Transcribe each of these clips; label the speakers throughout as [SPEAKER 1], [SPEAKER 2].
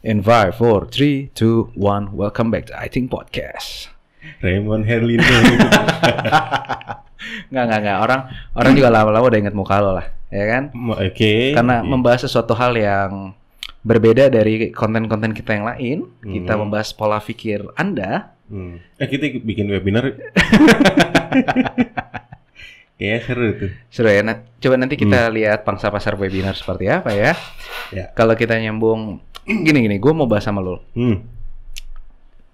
[SPEAKER 1] In 5, 4, 3, 2, 1 Welcome back to I Think Podcast Raymond Herlino Nggak, nggak, nggak Orang, orang juga lama-lama udah inget muka lo lah Ya kan? Oke okay. Karena yeah. membahas sesuatu hal yang Berbeda dari konten-konten kita yang lain hmm. Kita membahas pola pikir Anda hmm. Eh kita bikin webinar ya seru itu. Seru ya. Nah, coba nanti kita hmm. lihat pangsa pasar webinar seperti apa ya. ya. Kalau kita nyambung gini gini, gue mau bahas sama lo. Hmm.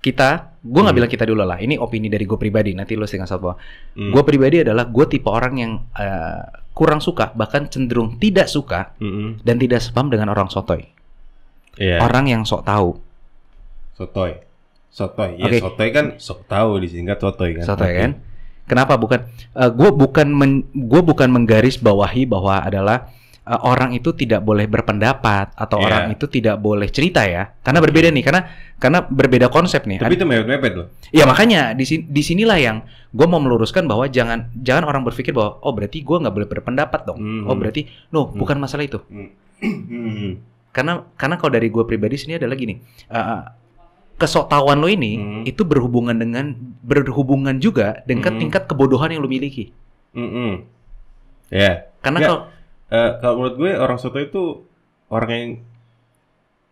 [SPEAKER 1] Kita, gue nggak hmm. bilang kita dulu lah. Ini opini dari gue pribadi. Nanti lo setengah satu. Hmm. Gue pribadi adalah gue tipe orang yang uh, kurang suka, bahkan cenderung tidak suka hmm. dan tidak spam dengan orang sotoy. Yeah. Orang yang sok tahu. Sotoy. Sotoy. Ya, okay. sotoy kan
[SPEAKER 2] sok tahu disingkat sotoy
[SPEAKER 1] kan. Sotoy kan. Kenapa bukan? Uh, eh, gue bukan men, gue bukan menggaris bawahi bahwa adalah uh, orang itu tidak boleh berpendapat atau yeah. orang itu tidak boleh cerita ya. Karena berbeda nih, karena karena berbeda konsep nih. Tapi itu mepet-mepet loh. Iya makanya di sini di sinilah yang gue mau meluruskan bahwa jangan jangan orang berpikir bahwa oh berarti gue nggak boleh berpendapat dong. Mm -hmm. Oh hmm. berarti no mm -hmm. bukan masalah itu. Mm -hmm. Karena karena kalau dari gue pribadi sini adalah gini. Uh, eh, eh, Kesoktawan lo ini -hmm. itu berhubungan dengan berhubungan juga dengan -hmm. tingkat kebodohan yang lo miliki. Mm -hmm. hmm.
[SPEAKER 2] Ya. Yeah. Karena kalau uh, kalau menurut gue orang soto itu orang yang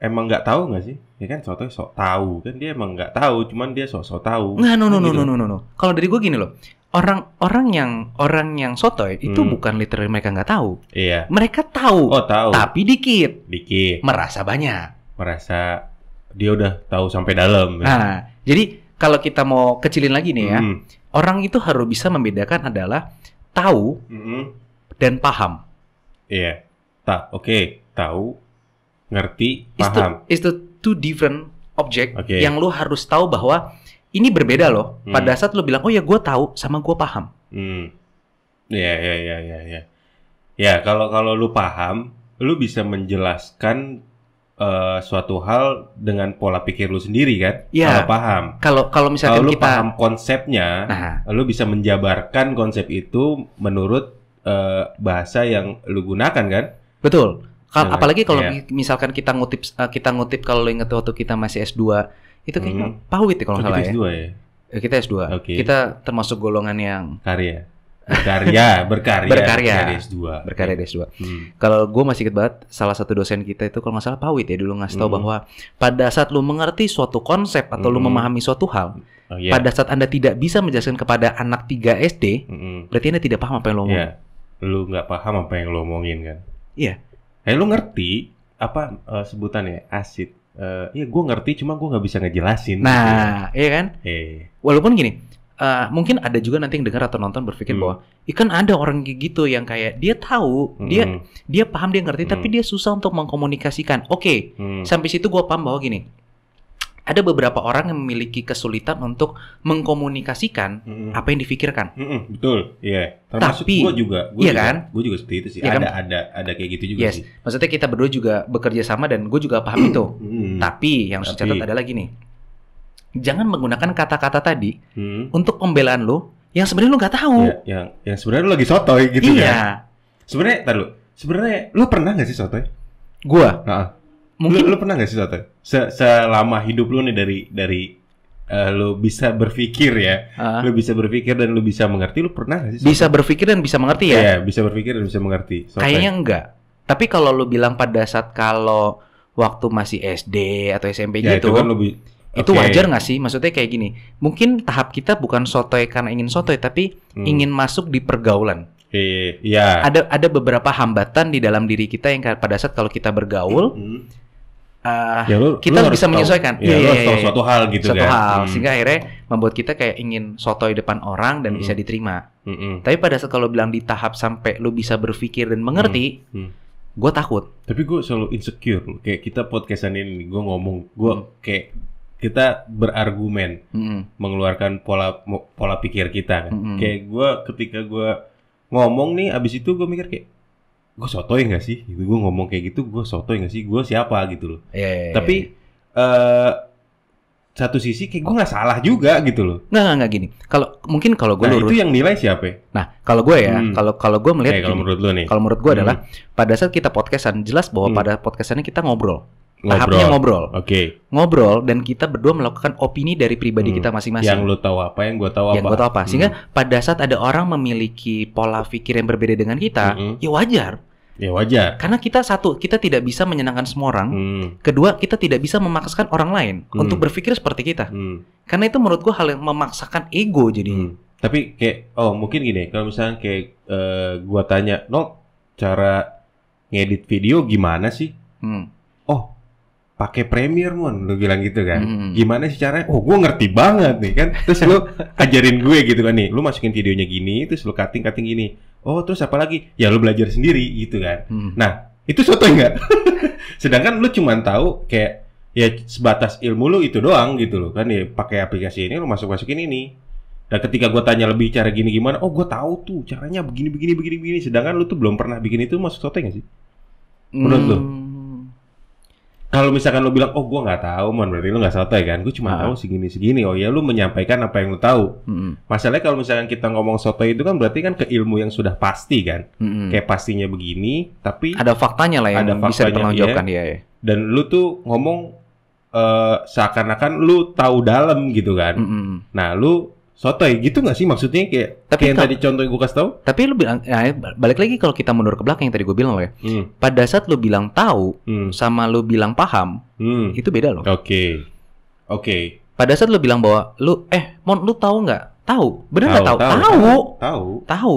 [SPEAKER 2] emang nggak tahu
[SPEAKER 1] nggak sih? Ya kan soto sok tahu kan dia emang nggak tahu, cuman dia sok sok tahu. Nah, no no no gitu. no no no. no. Kalau dari gue gini loh, orang orang yang orang yang sotoy itu hmm. bukan literally mereka nggak tahu. Iya. Mereka tahu. Oh tahu. Tapi dikit. Dikit. Merasa banyak. Merasa dia udah tahu sampai dalam. Ya. Nah, jadi kalau kita mau kecilin lagi nih ya, hmm. orang itu harus bisa membedakan adalah tahu hmm. dan paham.
[SPEAKER 2] Iya. Tak, oke, okay. tahu, ngerti, paham.
[SPEAKER 1] It's the, it's the two different object okay. yang lu harus tahu bahwa ini berbeda loh. Hmm. Pada saat lu bilang, "Oh ya, gue tahu sama gue paham."
[SPEAKER 2] Hmm. Iya, iya iya iya iya. ya. kalau kalau lu paham, lu bisa menjelaskan uh, suatu hal dengan pola pikir lu sendiri kan? Iya. Kalau paham. Kalau kalau misalkan lu kita paham konsepnya, nah. lu bisa menjabarkan konsep itu menurut uh, bahasa yang
[SPEAKER 1] lu gunakan kan? Betul. Kal yeah, kan? apalagi kalau yeah. misalkan kita ngutip eh, kita ngutip kalau lu inget waktu kita masih S2 itu kayaknya hmm. pahit ya kalau nggak salah S2 ya. ya. Eh, kita S2. Okay. Kita termasuk golongan yang karya. Berkarya, berkarya. berkarya. Berkarya S2. Berkarya S2. Hmm. Kalau gue masih inget banget salah satu dosen kita itu kalau nggak salah Pawit ya dulu ngasih tahu hmm. bahwa pada saat lu mengerti suatu konsep atau hmm. lu memahami suatu hal, oh, yeah. pada saat Anda tidak bisa menjelaskan kepada anak 3 SD, hmm. berarti Anda tidak paham apa yang lo berkarya, Yeah
[SPEAKER 2] lu nggak paham apa yang lu omongin kan iya eh lu ngerti apa uh, sebutannya asid
[SPEAKER 1] uh, iya gue ngerti cuma gue nggak bisa ngejelasin nah iya kan eh. walaupun gini uh, mungkin ada juga nanti yang dengar atau nonton berpikir hmm. bahwa ikan ada orang kayak gitu yang kayak dia tahu hmm. dia dia paham dia ngerti hmm. tapi dia susah untuk mengkomunikasikan oke okay, hmm. sampai situ gue paham bahwa gini ada beberapa orang yang memiliki kesulitan untuk mengkomunikasikan mm -hmm. apa yang difikirkan. Mm -hmm. Betul, iya. Yeah. Termasuk Tapi, gue juga, Gua iya juga, kan? gue juga seperti itu sih. Iya kan? ada, kan? ada,
[SPEAKER 2] ada kayak gitu juga yes. sih.
[SPEAKER 1] Maksudnya kita berdua juga bekerja sama dan gue juga paham itu. Mm -hmm. Tapi yang harus dicatat adalah gini, jangan menggunakan kata-kata tadi hmm. untuk pembelaan lo yang sebenarnya lo nggak tahu. Ya, yang, yang
[SPEAKER 2] sebenarnya lo lagi sotoy gitu iya. kan? Sebenarnya, taruh. Sebenarnya lo pernah nggak sih sotoy? Gua. Nah, mungkin lu, lu pernah gak sih Sote? Se selama hidup lu nih dari dari uh, lu bisa berpikir ya, uh. lu bisa berpikir dan lu bisa mengerti, lu pernah gak sih? Sote?
[SPEAKER 1] Bisa berpikir dan bisa mengerti ya? Iya,
[SPEAKER 2] bisa berpikir dan bisa mengerti.
[SPEAKER 1] Sote. Kayaknya enggak. Tapi kalau lu bilang pada saat kalau waktu masih SD atau SMP ya, gitu, itu, kan lebih, itu okay. wajar gak sih? Maksudnya kayak gini, mungkin tahap kita bukan sotoy karena ingin sotoy, tapi hmm. ingin masuk di pergaulan. Iya. yeah. Ada ada beberapa hambatan di dalam diri kita yang pada saat kalau kita bergaul. Mm -hmm uh, ya, lu, kita iya, lu bisa menyesuaikan. Tahu, ya, ya, ya, hal gitu suatu kan. hal hmm. sehingga akhirnya membuat kita kayak ingin sotoi depan orang dan hmm. bisa diterima. Hmm. Tapi pada saat kalau bilang di tahap sampai lu bisa berpikir dan mengerti, hmm. Hmm. gue takut. Tapi gue selalu insecure. Kayak kita podcastan ini, gue
[SPEAKER 2] ngomong, gue hmm. kayak kita berargumen, hmm. mengeluarkan pola pola pikir kita. Kan. Hmm. Kayak gue ketika gue ngomong nih, abis itu gue mikir kayak gue sotoy gak sih? Gitu, gue ngomong kayak gitu, gue sotoy gak sih? Gue siapa gitu loh.
[SPEAKER 1] Yeah, yeah, iya, Tapi yeah. Iya. Uh, satu sisi kayak gue gak salah juga gitu loh. Nah nggak gini. Kalau mungkin kalau gue nah, lurus. itu yang nilai siapa? Nah kalau gue ya, kalau hmm. kalau gue melihat. Eh, kalau menurut lo nih. Kalau menurut gue hmm. adalah pada saat kita podcastan jelas bahwa hmm. pada podcastannya kita ngobrol. Ngobrol. Tahapnya ngobrol. Oke. Okay. Ngobrol dan kita berdua melakukan opini dari pribadi hmm. kita masing-masing. Yang lu tahu apa, yang gue tahu apa. Yang gue tahu apa. Sehingga hmm. pada saat ada orang memiliki pola pikir yang berbeda dengan kita, hmm. ya wajar. Ya wajar. Karena kita satu, kita tidak bisa menyenangkan semua orang. Hmm. Kedua, kita tidak bisa memaksakan orang lain hmm. untuk berpikir seperti kita. Hmm. Karena itu menurut gua hal yang memaksakan ego Jadi. Hmm. Tapi kayak oh mungkin gini, kalau misalnya kayak uh, gua tanya, "No,
[SPEAKER 2] cara ngedit video gimana sih?" Hmm pakai Premier, mon lu bilang gitu kan hmm. gimana sih caranya oh gue ngerti banget nih kan terus lu ajarin gue gitu kan nih lu masukin videonya gini terus lu cutting cutting gini oh terus apa lagi ya lu belajar sendiri gitu kan hmm. nah itu soto enggak sedangkan lu cuma tahu kayak ya sebatas ilmu lu itu doang gitu loh kan ya pakai aplikasi ini lu masuk masukin ini dan ketika gue tanya lebih cara gini gimana oh gue tahu tuh caranya begini begini begini begini sedangkan lu tuh belum pernah bikin itu masuk soto enggak sih menurut hmm. lu kalau misalkan lo bilang oh gue nggak tahu mon berarti lo nggak sotoy kan gue cuma ah. tahu segini segini oh ya lo menyampaikan apa yang lo tahu hmm masalahnya kalau misalkan kita ngomong sotoy itu kan berarti kan ke ilmu yang sudah pasti kan hmm kayak pastinya begini tapi ada faktanya lah yang ada faktanya, bisa dipertanggungjawabkan ya, ya. dan lo tuh ngomong uh, seakan-akan lo tahu dalam gitu kan hmm nah lo sotoy gitu
[SPEAKER 1] gak sih maksudnya kayak
[SPEAKER 2] tapi kayak yang tadi contoh yang gue kasih tau
[SPEAKER 1] tapi lu bilang nah, balik lagi kalau kita mundur ke belakang yang tadi gue bilang loh ya hmm. pada saat lu bilang tahu hmm. sama lu bilang paham hmm. itu beda loh oke okay. oke okay. pada saat lu bilang bahwa lu eh mon lu tahu nggak Tahu, benar nggak tahu? Tahu. Tahu. Tahu.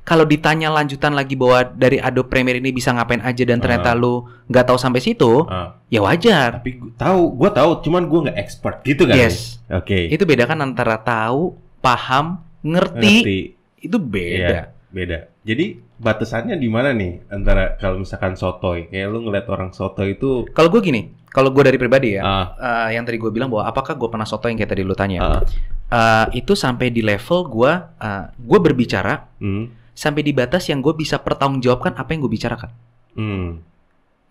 [SPEAKER 1] Kalau ditanya lanjutan lagi bahwa dari Adobe Premiere ini bisa ngapain aja dan ternyata uh. lu nggak tahu sampai situ, uh. ya wajar. Tapi gua, tahu, gue tahu, cuman gue nggak expert gitu kan. Yes. Oke. Okay. Itu beda kan antara tahu, paham, ngerti. ngerti.
[SPEAKER 2] Itu beda. Ya, beda. Jadi batasannya di mana nih
[SPEAKER 1] antara kalau misalkan sotoy? Kayak lu ngeliat orang sotoy itu Kalau gue gini, kalau gue dari pribadi ya, uh. Uh, yang tadi gue bilang bahwa apakah gue pernah soto yang kayak tadi lu tanya, uh. Uh, itu sampai di level gue, uh, gue berbicara mm. sampai di batas yang gue bisa pertanggungjawabkan apa yang gue bicarakan. Mm.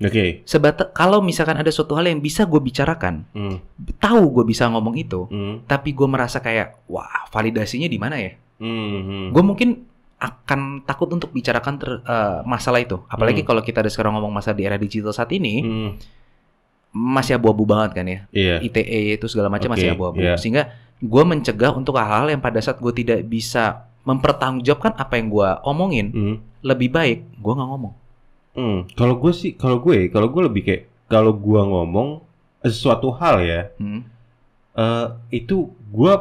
[SPEAKER 1] Oke. Okay. Sebata kalau misalkan ada suatu hal yang bisa gue bicarakan, mm. tahu gue bisa ngomong itu, mm. tapi gue merasa kayak, wah validasinya di mana ya? hmm, hmm. Gue mungkin akan takut untuk bicarakan ter, uh, masalah itu, apalagi mm. kalau kita ada sekarang ngomong masalah di era digital saat ini. Mm masih abu-abu banget kan ya. Yeah. ITE e, itu segala macam okay. masih abu-abu. Yeah. Sehingga gue mencegah untuk hal-hal yang pada saat gue tidak bisa mempertanggungjawabkan apa yang gue omongin, mm. lebih baik gue nggak ngomong.
[SPEAKER 2] Mm. Kalau gue sih, kalau gue, kalau gue lebih kayak kalau gue ngomong eh, sesuatu hal ya, mm. uh, itu gue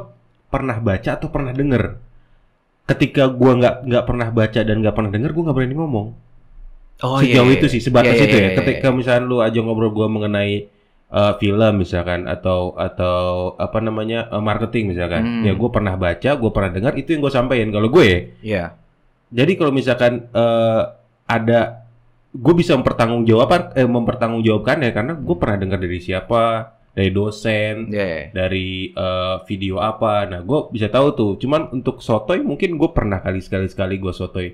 [SPEAKER 2] pernah baca atau pernah denger. Ketika gue nggak nggak pernah baca dan nggak pernah denger, gue nggak berani ngomong. Oh, iya, sejauh iya, itu sih iya. sebatas iya, iya, itu ya. Ketika misalnya lu aja ngobrol gua mengenai uh, film misalkan atau atau apa namanya uh, marketing misalkan hmm. ya gua pernah baca gua pernah dengar itu yang gua sampaikan kalau gue ya yeah. jadi kalau misalkan uh, ada gue bisa mempertanggungjawabkan eh, mempertanggungjawabkan ya karena gue pernah dengar dari siapa dari dosen yeah. dari uh, video apa nah gue bisa tahu tuh cuman untuk sotoy mungkin gue pernah kali sekali sekali gue sotoy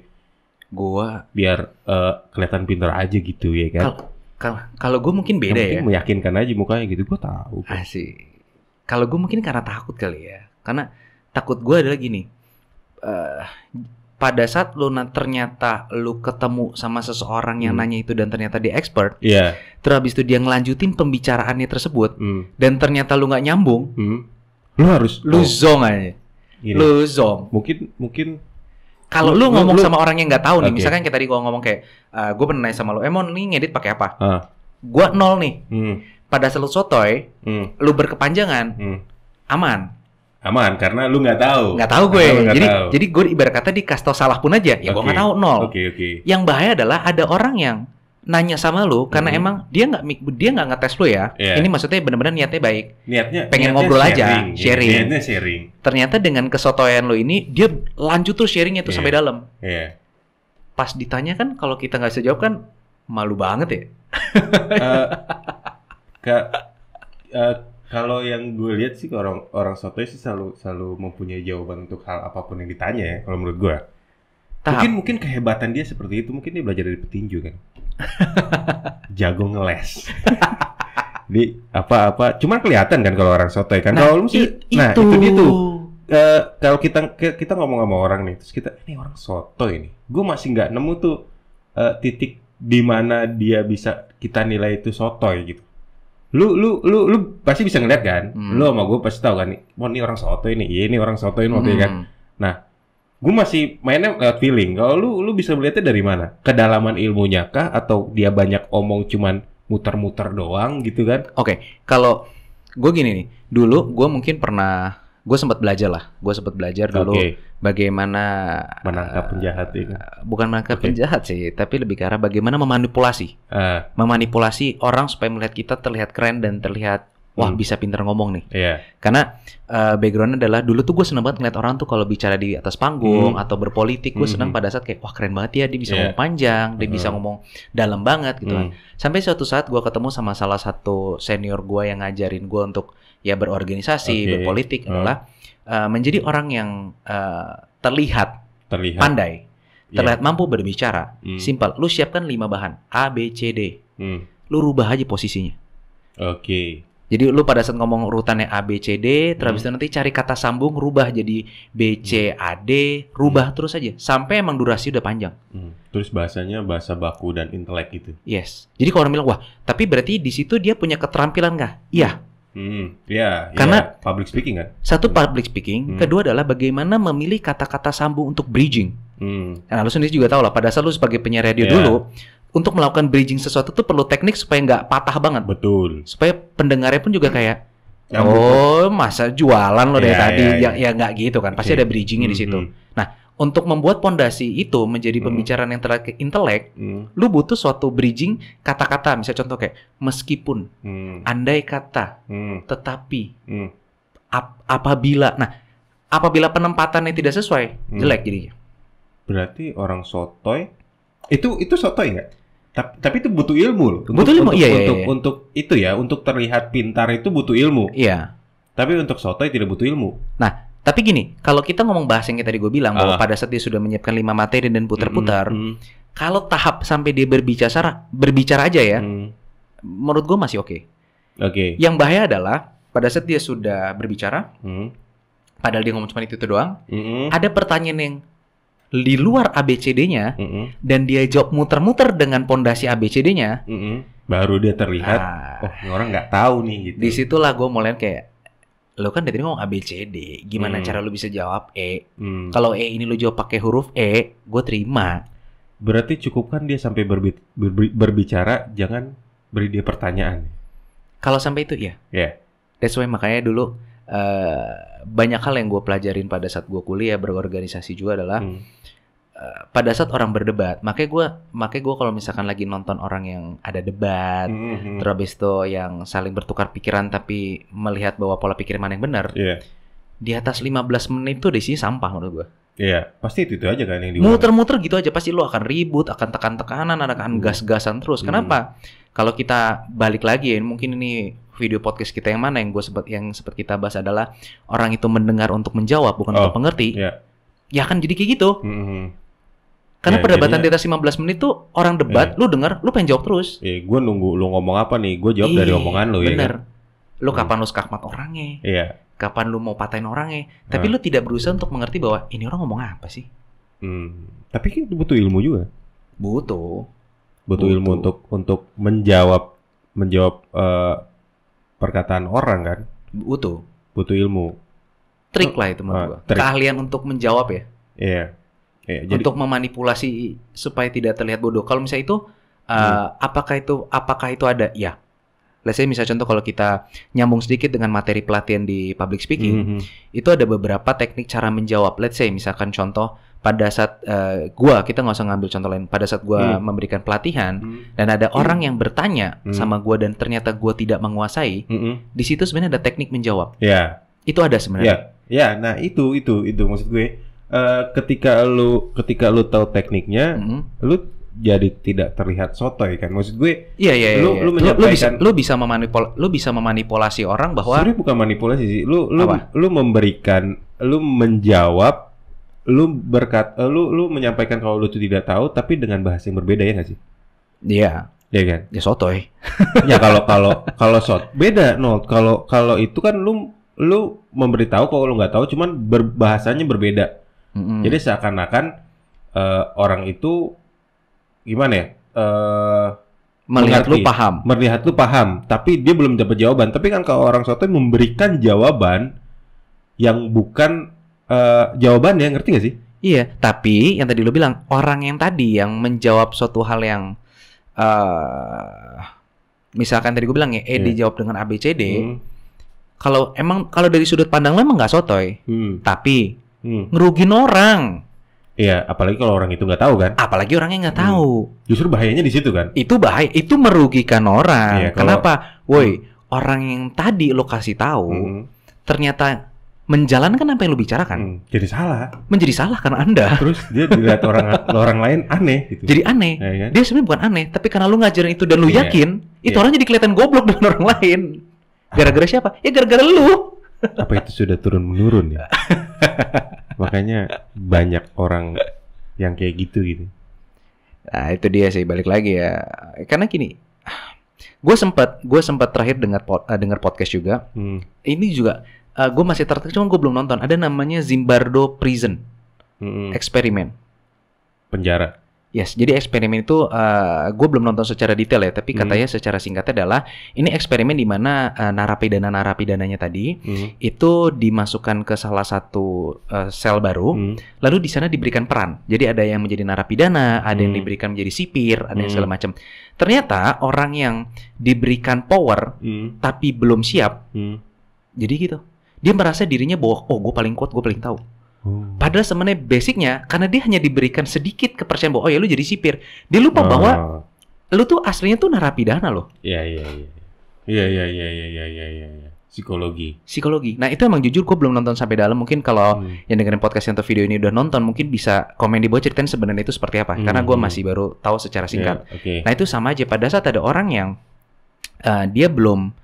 [SPEAKER 2] gua biar uh, kelihatan pinter aja gitu ya kan kalau gue mungkin beda ya, mungkin ya meyakinkan aja mukanya gitu gue
[SPEAKER 1] tahu sih kalau gue mungkin karena takut kali ya karena takut gue adalah gini uh, eh, pada saat lu ternyata lu ketemu sama seseorang yang hmm. nanya itu dan ternyata dia expert, yeah. terus habis itu dia ngelanjutin pembicaraannya tersebut hmm. dan ternyata lu nggak nyambung, hmm. lu harus lu oh. zong aja, Gini. lu zong. Mungkin mungkin kalau lu, ngomong lu, sama orang yang nggak tahu nih, okay. misalkan kayak tadi gua ngomong kayak uh, ah, gue pernah nanya sama lu, "Emon, nih ngedit pakai apa?" Uh. Gua nol nih. Hmm. Pada selalu sotoy, hmm. lu berkepanjangan. Hmm. Aman aman karena lu nggak tahu nggak tahu gue gak jadi tahu. jadi gue ibarat kata di kasto salah pun aja ya okay. gue nggak tahu nol okay, okay. yang bahaya adalah ada orang yang nanya sama lu karena hmm. emang dia nggak dia nggak ngetes lu ya. Yeah. Ini maksudnya benar-benar niatnya baik.
[SPEAKER 2] Niatnya pengen niatnya ngobrol sharing, aja, iya, sharing. Niatnya sharing.
[SPEAKER 1] Ternyata dengan kesotoyan lu ini dia lanjut terus sharingnya tuh yeah. sampai dalam. Yeah. Pas ditanya kan kalau kita nggak bisa jawab kan malu banget ya. uh, ke,
[SPEAKER 2] uh, kalau yang gue lihat sih orang orang sotoy sih selalu selalu mempunyai jawaban untuk hal apapun yang ditanya ya kalau menurut gue. Tahap. Mungkin mungkin kehebatan dia seperti itu mungkin dia belajar dari petinju kan. jago ngeles. di apa-apa, cuman kelihatan kan kalau orang sotoy kan. Nah, kalau lu sih, it, nah itu, itu dia tuh. Eh, kalau kita kita ngomong sama orang nih, terus kita ini orang soto ini. Gue masih nggak nemu tuh uh, titik di mana dia bisa kita nilai itu sotoy gitu. Lu lu lu lu pasti bisa ngeliat kan? Hmm. Lu sama gue pasti tahu kan oh, ini orang soto ini. Iya, ini orang ini waktu kan. hmm. kan. Nah, gue masih mainnya lewat eh, feeling. Kalau lu lu bisa melihatnya dari mana? Kedalaman
[SPEAKER 1] ilmunya kah atau dia banyak omong cuman muter-muter doang gitu kan? Oke, okay. kalau gue gini nih, dulu gue mungkin pernah gue sempat belajar lah, gue sempat belajar dulu okay. bagaimana menangkap eh, penjahat ini. bukan menangkap okay. penjahat sih, tapi lebih ke arah bagaimana memanipulasi, uh. memanipulasi orang supaya melihat kita terlihat keren dan terlihat wah hmm. bisa pinter ngomong nih. Yeah. Karena uh, backgroundnya adalah dulu tuh gue seneng banget ngeliat orang tuh kalau bicara di atas panggung hmm. atau berpolitik gue hmm. seneng pada saat kayak wah keren banget ya dia bisa yeah. ngomong panjang, dia hmm. bisa ngomong dalam banget gitu kan. hmm. Sampai suatu saat gue ketemu sama salah satu senior gue yang ngajarin gue untuk ya berorganisasi, okay. berpolitik hmm. adalah uh, menjadi orang yang uh, terlihat, terlihat pandai, iya. terlihat yeah. mampu berbicara. Hmm. Simple, lu siapkan lima bahan A B C D, hmm. lu rubah aja posisinya. Oke. Okay jadi lu pada saat ngomong urutannya A B C D, terus hmm. itu nanti cari kata sambung rubah jadi B C hmm. A D, rubah hmm. terus aja sampai emang durasi udah panjang. Hmm. Terus bahasanya bahasa baku dan intelek gitu. Yes. Jadi kalau orang bilang wah, tapi berarti di situ dia punya keterampilan nggak? Iya. Hmm, Iya. karena yeah. public speaking kan. Satu hmm. public speaking, hmm. kedua adalah bagaimana memilih kata-kata sambung untuk bridging. Hmm. Nah, lu sendiri juga tahu lah. Pada saat lu sebagai penyiar radio yeah. dulu, untuk melakukan bridging sesuatu tuh perlu teknik supaya nggak patah banget. Betul. Supaya pendengarnya pun juga kayak,
[SPEAKER 2] yang oh
[SPEAKER 1] betul. masa jualan lo deh dari yeah, tadi, yeah, ya iya. ya nggak gitu kan. Pasti okay. ada bridgingnya -hmm. di situ. Hmm, hmm. Nah, untuk membuat pondasi itu menjadi mm. pembicaraan yang terkait intelek, mm. lu butuh suatu bridging kata-kata. Misalnya contoh kayak meskipun, mm. andai kata, mm. tetapi, mm. Ap apabila. Nah, apabila penempatannya tidak sesuai, mm. jelek jadinya
[SPEAKER 2] berarti orang sotoy
[SPEAKER 1] itu itu sotoy
[SPEAKER 2] nggak? Tapi, tapi itu butuh ilmu loh. Untuk, butuh ilmu, untuk, iya, iya, untuk, iya. untuk itu ya, untuk terlihat pintar
[SPEAKER 1] itu butuh ilmu. Iya. Tapi untuk sotoy tidak butuh ilmu. Nah, tapi gini, kalau kita ngomong bahas yang tadi gue bilang bahwa ah. pada saat dia sudah menyiapkan lima materi dan putar-putar, mm -hmm. kalau tahap sampai dia berbicara berbicara aja ya, mm. menurut gue masih oke. Okay. Oke. Okay. Yang bahaya adalah pada saat dia sudah berbicara, mm. padahal dia ngomong cuma itu, itu doang, mm -hmm. ada pertanyaan yang di luar ABCD-nya mm -hmm. dan dia jawab muter-muter dengan pondasi ABCD-nya, mm -hmm. baru dia terlihat, nah, oh orang nggak tahu nih gitu. Disitulah gue mulai kayak, lo kan dari tadi ngomong ABCD, gimana mm. cara lo bisa jawab E?
[SPEAKER 2] Mm. Kalau E
[SPEAKER 1] ini lo jawab pakai huruf E, gue terima.
[SPEAKER 2] Berarti cukup kan dia sampai berbi ber berbicara, jangan beri dia pertanyaan.
[SPEAKER 1] Kalau sampai itu ya. Ya. Yeah. That's why makanya dulu. Uh, banyak hal yang gue pelajarin pada saat gue kuliah berorganisasi juga adalah hmm. uh, pada saat orang berdebat makanya gue makanya gue kalau misalkan lagi nonton orang yang ada debat hmm. hmm, hmm. terus itu yang saling bertukar pikiran tapi melihat bahwa pola pikir mana yang benar yeah. di atas 15 menit tuh di sini sampah menurut gue Iya, pasti itu, itu aja kan yang diulang. Muter-muter gitu aja, pasti lo akan ribut, akan tekan-tekanan, akan hmm. gas-gasan terus. Hmm. Kenapa? Hmm. Kalau kita balik lagi, mungkin ini video podcast kita yang mana yang gue sempat yang sempat kita bahas adalah orang itu mendengar untuk menjawab bukan oh, untuk mengerti. Yeah. Ya kan jadi kayak gitu. Mm -hmm. Karena ya, perdebatan jadinya, di atas 15 menit tuh orang debat, ya. lu denger, lu pengen jawab terus. Iya, gue nunggu lu ngomong apa nih, gue jawab Iyi, dari iya, omongan lu iya kan? bener. ya. Bener. Kan? Lu hmm. kapan hmm. lu skakmat orangnya? Iya. Kapan lu mau patahin orangnya? Tapi hmm. lu tidak berusaha untuk mengerti bahwa ini orang ngomong apa sih? Hmm.
[SPEAKER 2] Tapi kan butuh ilmu juga.
[SPEAKER 1] Butuh. Butuh,
[SPEAKER 2] butuh. ilmu untuk untuk menjawab menjawab uh, perkataan orang kan butuh butuh
[SPEAKER 1] ilmu trik oh, lah itu menurut uh, ah, gue keahlian untuk menjawab ya iya yeah. yeah, jadi... untuk memanipulasi supaya tidak terlihat bodoh kalau misalnya itu uh, hmm. apakah itu apakah itu ada ya Let's say misalnya contoh kalau kita nyambung sedikit dengan materi pelatihan di public speaking, mm -hmm. itu ada beberapa teknik cara menjawab. Let's say misalkan contoh pada saat uh, gua kita nggak usah ngambil contoh lain pada saat gua hmm. memberikan pelatihan hmm. dan ada hmm. orang yang bertanya hmm. sama gua dan ternyata gua tidak menguasai hmm. di situ sebenarnya ada teknik menjawab ya itu ada sebenarnya
[SPEAKER 2] ya yeah. nah itu itu itu maksud gue uh, ketika lu ketika lu tahu tekniknya hmm. lu jadi tidak terlihat sotoy kan maksud gue
[SPEAKER 1] iya iya lu iya, iya. lu lu bisa lu bisa memanipul lu bisa memanipulasi orang bahwa sebenarnya bukan manipulasi sih lu lu apa?
[SPEAKER 2] lu memberikan lu menjawab lu berkat eh, lu lu menyampaikan kalau lu tuh tidak tahu tapi dengan bahasa yang berbeda ya nggak sih? Iya. Iya kan? Ya sotoy. ya kalau kalau kalau sot beda no kalau kalau itu kan lu lu memberitahu kalau lu nggak tahu cuman berbahasanya berbeda. Mm-hmm. Jadi seakan-akan uh, orang itu gimana ya? Uh, melihat lu paham. Melihat lu paham, tapi dia belum dapat jawaban. Tapi kan
[SPEAKER 1] kalau orang sotoy memberikan jawaban yang bukan uh, jawaban ya, ngerti gak sih? Iya, tapi yang tadi lo bilang orang yang tadi yang menjawab suatu hal yang uh, misalkan tadi gue bilang ya, E yeah. dijawab dengan A B ABCD. Hmm. Kalau emang kalau dari sudut pandang lo emang nggak sotoy, hmm. tapi hmm. ngerugin orang. Iya, apalagi kalau orang itu nggak tahu kan. Apalagi orangnya nggak hmm. tahu. Hmm. Justru bahayanya di situ kan. Itu bahaya, itu merugikan orang. Iya, kalau... Kenapa? Woi, hmm. orang yang tadi lo kasih tahu hmm. ternyata menjalankan apa yang lu bicarakan. Hmm, jadi salah. Menjadi salah karena Anda. Terus dia dilihat orang orang lain aneh gitu. Jadi aneh. Ya, ya. Dia sebenarnya bukan aneh, tapi karena lu ngajarin itu dan lu ya, yakin, iya. itu ya. orang jadi kelihatan goblok dengan orang lain. Gara-gara siapa? Ya gara-gara lu.
[SPEAKER 2] apa itu sudah turun menurun ya?
[SPEAKER 1] Makanya banyak orang yang kayak gitu gitu. Nah, itu dia sih balik lagi ya. Karena gini, gue sempat gue sempat terakhir dengar eh, dengar podcast juga. Hmm. Ini juga uh, eh, gue masih tertarik cuma gue belum nonton ada namanya Zimbardo Prison hmm. eksperimen penjara Yes, jadi eksperimen itu uh, eh, gue belum nonton secara detail ya, tapi katanya hmm. secara singkatnya adalah ini eksperimen di mana uh, eh, narapidana narapidananya tadi hmm. itu dimasukkan ke salah satu uh, sel baru, hmm. lalu di sana diberikan peran. Jadi ada yang menjadi narapidana, ada hmm. yang diberikan menjadi sipir, ada hmm. yang segala macam. Ternyata orang yang diberikan power hmm. tapi belum siap, hmm. jadi gitu dia merasa dirinya bahwa oh gue paling kuat gue paling tahu hmm. padahal sebenarnya basicnya karena dia hanya diberikan sedikit kepercayaan bahwa oh ya lu jadi sipir dia lupa oh. bahwa ah. lu tuh aslinya tuh narapidana loh
[SPEAKER 2] iya iya iya iya iya iya iya iya iya
[SPEAKER 1] ya. psikologi psikologi nah itu emang jujur gue belum nonton sampai dalam mungkin kalau hmm. yang dengerin podcast atau video ini udah nonton mungkin bisa komen di bawah ceritain sebenarnya itu seperti apa hmm. karena gue masih baru tahu secara singkat yeah, okay. nah itu sama aja pada saat ada orang yang uh, dia belum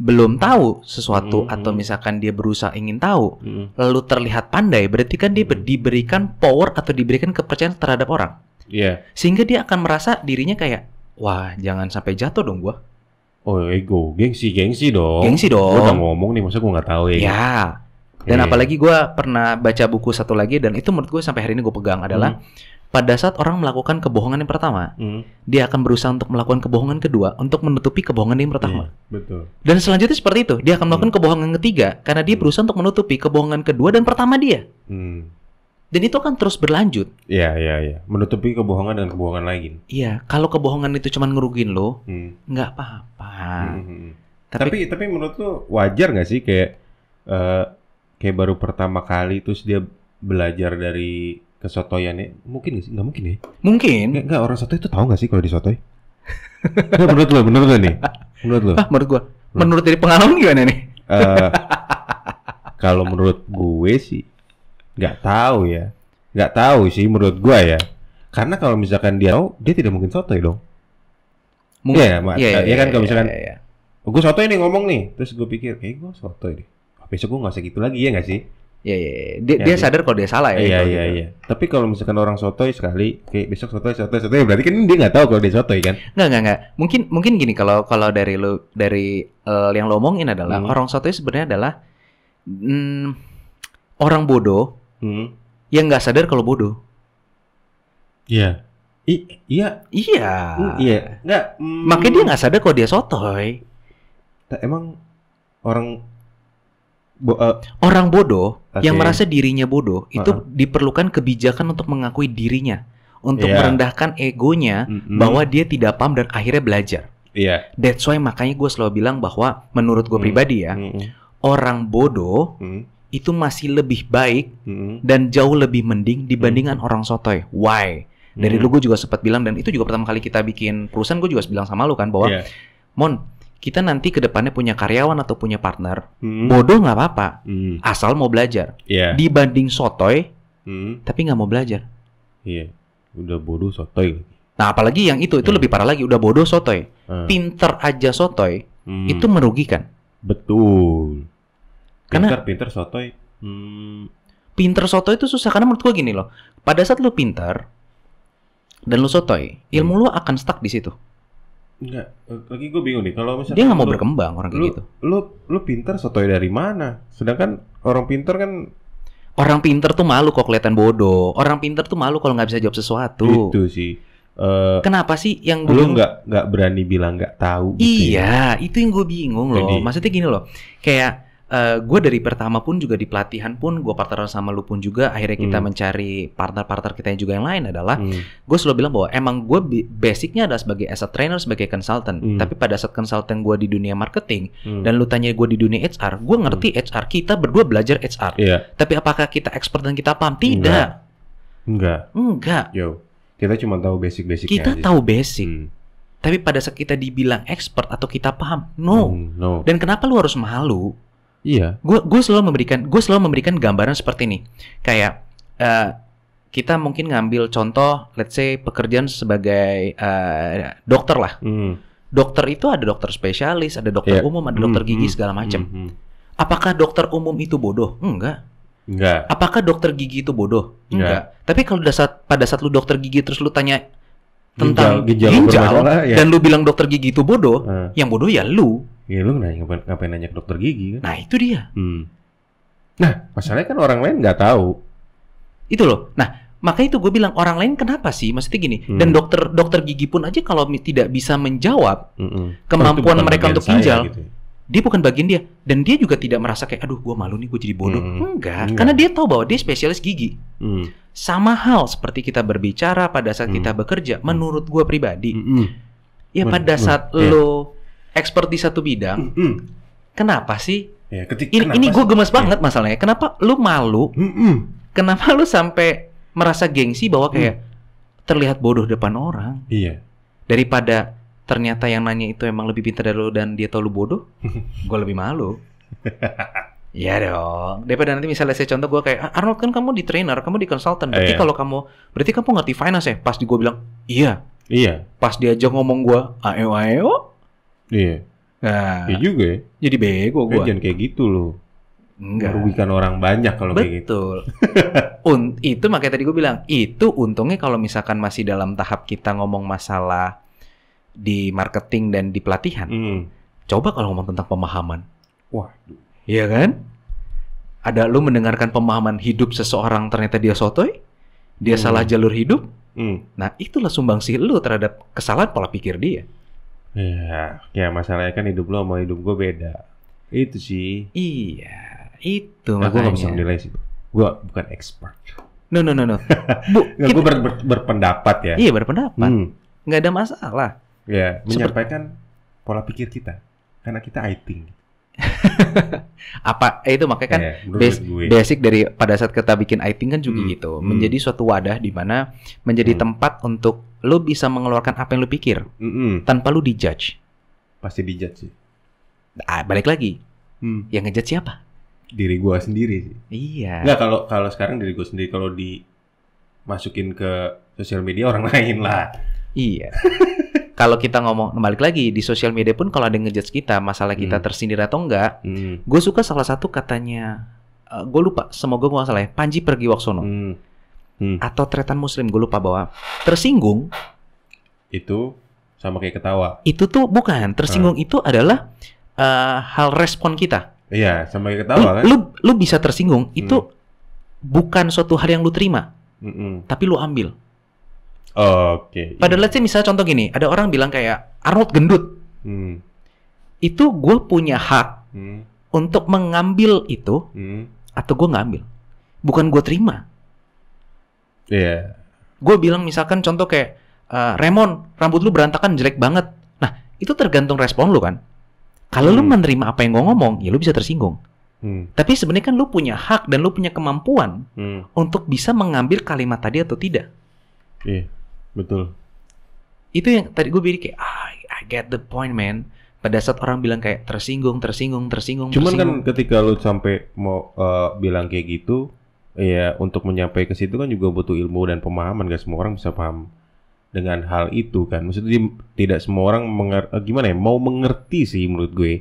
[SPEAKER 1] belum tahu sesuatu hmm. atau misalkan dia berusaha ingin tahu hmm. lalu terlihat pandai berarti kan dia hmm. diberikan power atau diberikan kepercayaan terhadap orang yeah. sehingga dia akan merasa dirinya kayak wah jangan sampai jatuh dong gua oh ego gengsi gengsi dong gengsi dong gua udah ngomong nih masa gua nggak tahu ya ya dan yeah. apalagi gua pernah baca buku satu lagi dan itu menurut gua sampai hari ini gua pegang adalah hmm pada saat orang melakukan kebohongan yang pertama, hmm. dia akan berusaha untuk melakukan kebohongan kedua untuk menutupi kebohongan yang pertama. Hmm, betul. Dan selanjutnya seperti itu, dia akan melakukan hmm. kebohongan ketiga karena dia hmm. berusaha untuk menutupi kebohongan kedua dan pertama dia. Hmm. Dan itu akan terus berlanjut.
[SPEAKER 2] Iya, iya, iya. Menutupi kebohongan dan kebohongan lain. Iya, kalau kebohongan itu cuma ngerugiin lo, hmm. nggak apa-apa. Hmm, hmm, hmm. Tapi, tapi, tapi menurut lo wajar nggak sih kayak uh, kayak baru pertama kali terus dia belajar dari nih mungkin gak sih? nggak mungkin ya? Mungkin. nggak nggak orang soto itu tahu gak sih kalau disotoy? nah, menurut lo, menurut lo nih, menurut lo? Ah,
[SPEAKER 1] menurut gua, menurut, menurut dari pengalaman gimana nih?
[SPEAKER 2] Uh, kalau menurut gue sih, nggak tahu ya, nggak tahu sih menurut gue ya. Karena kalau misalkan dia tahu, dia tidak mungkin sotoy dong. Mungkin. Iya, ya, iya, ya, ya kan iya, kalau iya, misalkan, ya, ya, ya. Oh, gue sotoy nih ngomong nih, terus gue pikir, eh gue sotoy deh. Besok gue nggak segitu lagi ya nggak sih? Iya, iya iya. Dia, ya, dia sadar kalau dia salah ya. Iya iya gitu. iya.
[SPEAKER 1] Tapi kalau misalkan orang sotoy sekali, kayak besok sotoy sotoy sotoy berarti kan dia nggak tahu kalau dia sotoy kan? Nggak nggak nggak. Mungkin mungkin gini kalau kalau dari lu dari uh, yang lo omongin adalah hmm. orang sotoy sebenarnya adalah mm, orang bodoh hmm. yang nggak sadar kalau bodoh. Iya. iya. Iya. Hmm, iya. Nggak. Mm, Makanya dia mm. nggak sadar kalau dia sotoy. emang orang Bo uh, orang bodoh okay. yang merasa dirinya bodoh itu uh -uh. diperlukan kebijakan untuk mengakui dirinya, untuk yeah. merendahkan egonya mm -hmm. bahwa dia tidak paham dan akhirnya belajar. Yeah. That's why makanya gue selalu bilang bahwa menurut gue mm -hmm. pribadi ya, mm -hmm. orang bodoh mm -hmm. itu masih lebih baik mm -hmm. dan jauh lebih mending dibandingkan mm -hmm. orang sotoy. Why? Dari mm -hmm. dulu gue juga sempat bilang dan itu juga pertama kali kita bikin perusahaan gue juga bilang sama lu kan bahwa yeah. Mon kita nanti ke depannya punya karyawan atau punya partner, hmm. bodoh nggak apa-apa, hmm. asal mau belajar. Yeah. Dibanding sotoy, hmm. tapi nggak mau belajar. Iya, yeah. udah bodoh sotoy. Nah, apalagi yang itu itu hmm. lebih parah lagi, udah bodoh sotoy, hmm. pinter aja sotoy, hmm. itu merugikan. Betul. Pinter, Karena pinter sotoy. Hmm. Pinter sotoy itu susah karena menurut gue gini loh. Pada saat lu pinter dan lu sotoy, hmm. ilmu hmm. lu akan stuck di situ.
[SPEAKER 2] Enggak, lagi gue bingung nih. Kalau misalnya dia nggak mau lu,
[SPEAKER 1] berkembang orang kayak lu, gitu. Lu lu pinter sotoy dari mana? Sedangkan orang pinter kan orang pinter tuh malu kok kelihatan bodoh. Orang pinter tuh malu kalau nggak bisa jawab sesuatu. Itu sih. Uh, Kenapa sih yang gue lu nggak nggak berani bilang nggak tahu? Gitu ya? iya, ya? itu yang gue bingung loh. Jadi, Maksudnya gini loh, kayak Uh, eh, gue dari pertama pun juga di pelatihan pun gue partner sama lu pun juga akhirnya kita hmm. mencari partner-partner kita yang juga yang lain adalah hmm. gue selalu bilang bahwa emang gue basicnya adalah sebagai aset trainer sebagai consultant hmm. tapi pada saat consultant gue di dunia marketing hmm. dan lu tanya gue di dunia HR gue hmm. ngerti hmm. HR kita berdua belajar HR yeah. tapi apakah kita expert dan kita paham tidak enggak enggak, yo kita cuma tahu basic basic kita aja. tahu basic hmm. tapi pada saat kita dibilang expert atau kita paham no hmm, no dan kenapa lu harus malu Iya. Gue gue selalu memberikan gue selalu memberikan gambaran seperti ini. Kayak uh, kita mungkin ngambil contoh, let's say pekerjaan sebagai uh, dokter lah. Mm. Dokter itu ada dokter spesialis, ada dokter yeah. umum, ada dokter gigi hmm, hmm, segala macam. Mm, mm. Apakah dokter umum itu bodoh? Enggak. Enggak. Apakah dokter gigi itu bodoh? Enggak. Enggak. Tapi kalau saat, pada saat lu dokter gigi terus lu tanya tentang ginjal, ginjal, ginjal iya. dan ya. lu
[SPEAKER 2] bilang dokter gigi itu bodoh, uh.
[SPEAKER 1] yang bodoh ya lu.
[SPEAKER 2] Ya lu nanya, ngapain, ngapain nanya ke dokter
[SPEAKER 1] gigi kan? Nah itu dia. Hmm. Nah masalahnya kan orang lain nggak tahu. Itu loh. Nah maka itu gue bilang orang lain kenapa sih? Maksudnya gini. Hmm. Dan dokter dokter gigi pun aja kalau tidak bisa menjawab
[SPEAKER 2] hmm. kemampuan oh, mereka untuk ginjal, Gitu ya.
[SPEAKER 1] Dia bukan bagian dia dan dia juga tidak merasa kayak aduh gue malu nih gue jadi bodoh. Hmm. Enggak, Enggak, karena dia tahu bahwa dia spesialis gigi. Hmm. Sama hal seperti kita berbicara pada saat hmm. kita bekerja. Menurut gue pribadi, hmm. ya pada saat hmm. lo expert di satu bidang, mm -hmm. kenapa sih? Ya, ketika, ini ini gue gemes ya. banget yeah. masalahnya. Kenapa lu malu? Mm -hmm. Kenapa lu sampai merasa gengsi bahwa mm. kayak mm. terlihat bodoh depan orang? Iya. Daripada ternyata yang nanya itu emang lebih pintar dari lu dan dia tahu lu bodoh, gue lebih malu. Iya dong. Daripada nanti misalnya saya contoh gue kayak ah, Arnold kan kamu di trainer, kamu di konsultan. Ah, berarti eh, iya. kalau kamu berarti kamu ngerti finance ya? Pas di gue bilang iya. Iya. Pas diajak ngomong gue ayo ayo. Iya. Nah, iya juga ya. Jadi bego gue. jangan kayak gitu loh. Enggak. Merugikan orang banyak kalau Betul. kayak gitu. Betul. itu makanya tadi gue bilang, itu untungnya kalau misalkan masih dalam tahap kita ngomong masalah di marketing dan di pelatihan. Hmm. Coba kalau ngomong tentang pemahaman. Wah. Iya kan? Ada lu mendengarkan pemahaman hidup seseorang ternyata dia sotoy, dia hmm. salah jalur hidup. Hmm. Nah, itulah sumbangsih lu terhadap kesalahan
[SPEAKER 2] pola pikir dia. Ya, ya masalahnya kan hidup lo sama hidup gue beda. Itu sih. Iya, itu nah, makanya. Gue gak bisa menilai sih. Gue bukan expert. No, no, no, no. Bu, nah, kita... gue ber, ber, berpendapat ya. Iya, berpendapat. Hmm.
[SPEAKER 1] Gak ada masalah. Ya, menyampaikan Seperti... pola
[SPEAKER 2] pikir kita. Karena kita I
[SPEAKER 1] apa eh, itu makanya kan yeah, iya, basic, basic dari pada saat kita bikin iThink kan juga hmm. gitu hmm. menjadi suatu wadah di mana menjadi hmm. tempat untuk lo bisa mengeluarkan apa yang lo pikir hmm. tanpa lo dijudge pasti dijudge sih nah, balik lagi hmm. yang ngejudge siapa diri gue sendiri sih iya nggak kalau
[SPEAKER 2] kalau sekarang diri gua sendiri kalau
[SPEAKER 1] dimasukin ke sosial media orang lain lah iya kalau kita ngomong kembali lagi di sosial media pun kalau ada yang ngejudge kita masalah kita hmm. tersindir atau enggak, hmm. gue suka salah satu katanya uh, eh, gue lupa semoga gue salah ya Panji Waksono hmm. Hmm. atau tretan Muslim gue lupa bahwa tersinggung itu sama kayak ketawa itu tuh bukan tersinggung hmm. itu adalah uh, hal respon kita iya sama kayak ketawa lu, kan lu lu bisa tersinggung itu hmm. bukan suatu hal yang lu terima hmm tapi lu ambil Oke. Okay. Iya. Padahal iya. sih misalnya contoh gini, ada orang bilang kayak Arnold gendut. Hmm. Itu gue punya hak hmm. untuk mengambil itu hmm. atau gue nggak ambil. Bukan gue terima. Iya. Yeah. Gue bilang misalkan contoh kayak uh, eh, Remon, rambut lu berantakan jelek banget. Nah, itu tergantung respon lu kan. Kalau hmm. lu menerima apa yang gue ngomong, ya lu bisa tersinggung. Hmm. Tapi sebenarnya kan lu punya hak dan lu punya kemampuan hmm. untuk bisa mengambil kalimat tadi atau tidak. Iya. Yeah Betul. Itu yang tadi gue bilang kayak ah, I get the point man. Pada saat orang bilang kayak tersinggung, tersinggung, tersinggung. Cuman kan tersinggung.
[SPEAKER 2] kan ketika lu sampai mau uh, bilang kayak gitu, ya untuk menyampaikan ke situ kan juga butuh ilmu dan pemahaman. Gak semua orang bisa paham dengan hal itu kan. Maksudnya tidak semua orang menger eh, gimana ya mau mengerti sih menurut gue.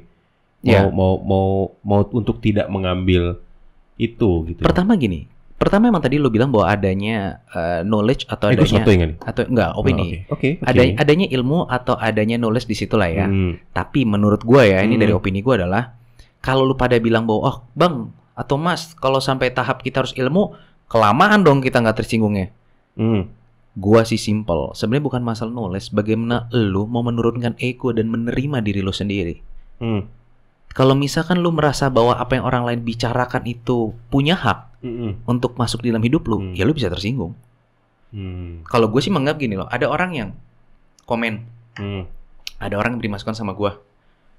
[SPEAKER 2] Mau yeah. mau mau
[SPEAKER 1] mau untuk tidak mengambil itu gitu. Pertama gini, Pertama emang tadi lo bilang bahwa adanya uh, knowledge atau Ini adanya satu ini. atau enggak oh, opini. Oh, okay. Okay, okay. adanya adanya ilmu atau adanya knowledge di situ lah ya. Hmm. Tapi menurut gue ya, ini hmm. dari opini gue adalah kalau lu pada bilang bahwa oh, Bang atau Mas, kalau sampai tahap kita harus ilmu, kelamaan dong kita nggak tersinggungnya. Hmm. Gua sih simple. Sebenarnya bukan masalah knowledge, bagaimana lu mau menurunkan ego dan menerima diri lo sendiri. Hmm kalau misalkan lu merasa bahwa apa yang orang lain bicarakan itu punya hak mm-hmm. untuk masuk di dalam hidup lu, mm. ya lu bisa tersinggung. Mm. Kalau gue sih menganggap gini loh, ada orang yang komen, mm. ada orang yang beri masukan sama gue,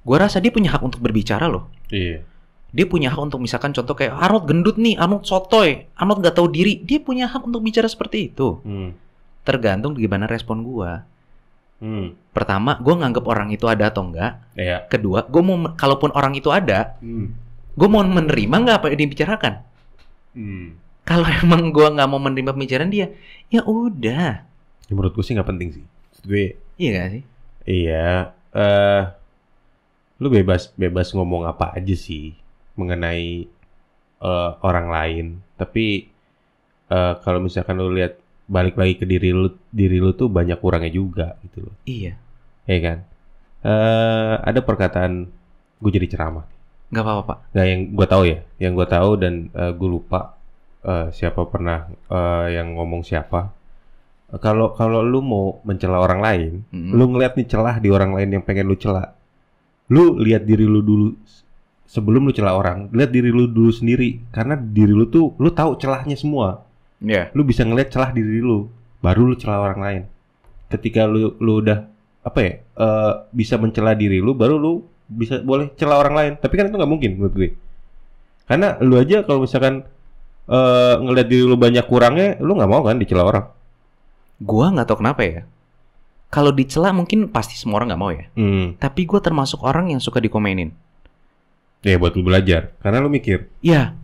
[SPEAKER 1] gue rasa dia punya hak untuk berbicara loh. Iya. Yeah. Dia punya hak untuk misalkan contoh kayak Arnold gendut nih, Arnold sotoy, Arnold gak tahu diri, dia punya hak untuk bicara seperti itu. Mm. Tergantung gimana respon gue hmm. pertama gue nganggep orang itu ada atau enggak yeah. kedua gue mau kalaupun orang itu ada hmm. gue mau menerima nggak apa yang dibicarakan hmm. kalau emang gue nggak mau menerima pembicaraan dia ya
[SPEAKER 2] udah ya, menurut gue sih nggak penting sih gue iya gak sih iya uh, lu bebas bebas ngomong apa aja sih mengenai uh, orang lain tapi uh, kalau misalkan lu lihat balik lagi ke diri lu diri lu tuh banyak kurangnya juga gitu loh iya ya kan uh, ada perkataan gue jadi ceramah Gak apa-apa pak nggak yang gue tahu ya yang gue tahu dan uh, eh, gue lupa uh, siapa pernah uh, yang ngomong siapa kalau kalau lu mau mencela orang lain, mm-hmm. lu ngeliat nih celah di orang lain yang pengen lu cela. Lu lihat diri lu dulu sebelum lu celah orang, lihat diri lu dulu sendiri karena diri lu tuh lu tahu celahnya semua yeah. lu bisa ngelihat celah diri lu baru lu celah orang lain ketika lu lu udah apa ya uh, bisa mencela diri lu baru lu bisa boleh celah orang lain tapi kan itu nggak mungkin menurut gue karena lu aja kalau misalkan uh, eh, ngelihat diri lu banyak kurangnya
[SPEAKER 1] lu nggak mau kan dicela orang gua nggak tau kenapa ya kalau dicela mungkin pasti semua orang nggak mau ya hmm. tapi gua termasuk orang yang suka dikomenin ya buat lu belajar karena lu mikir ya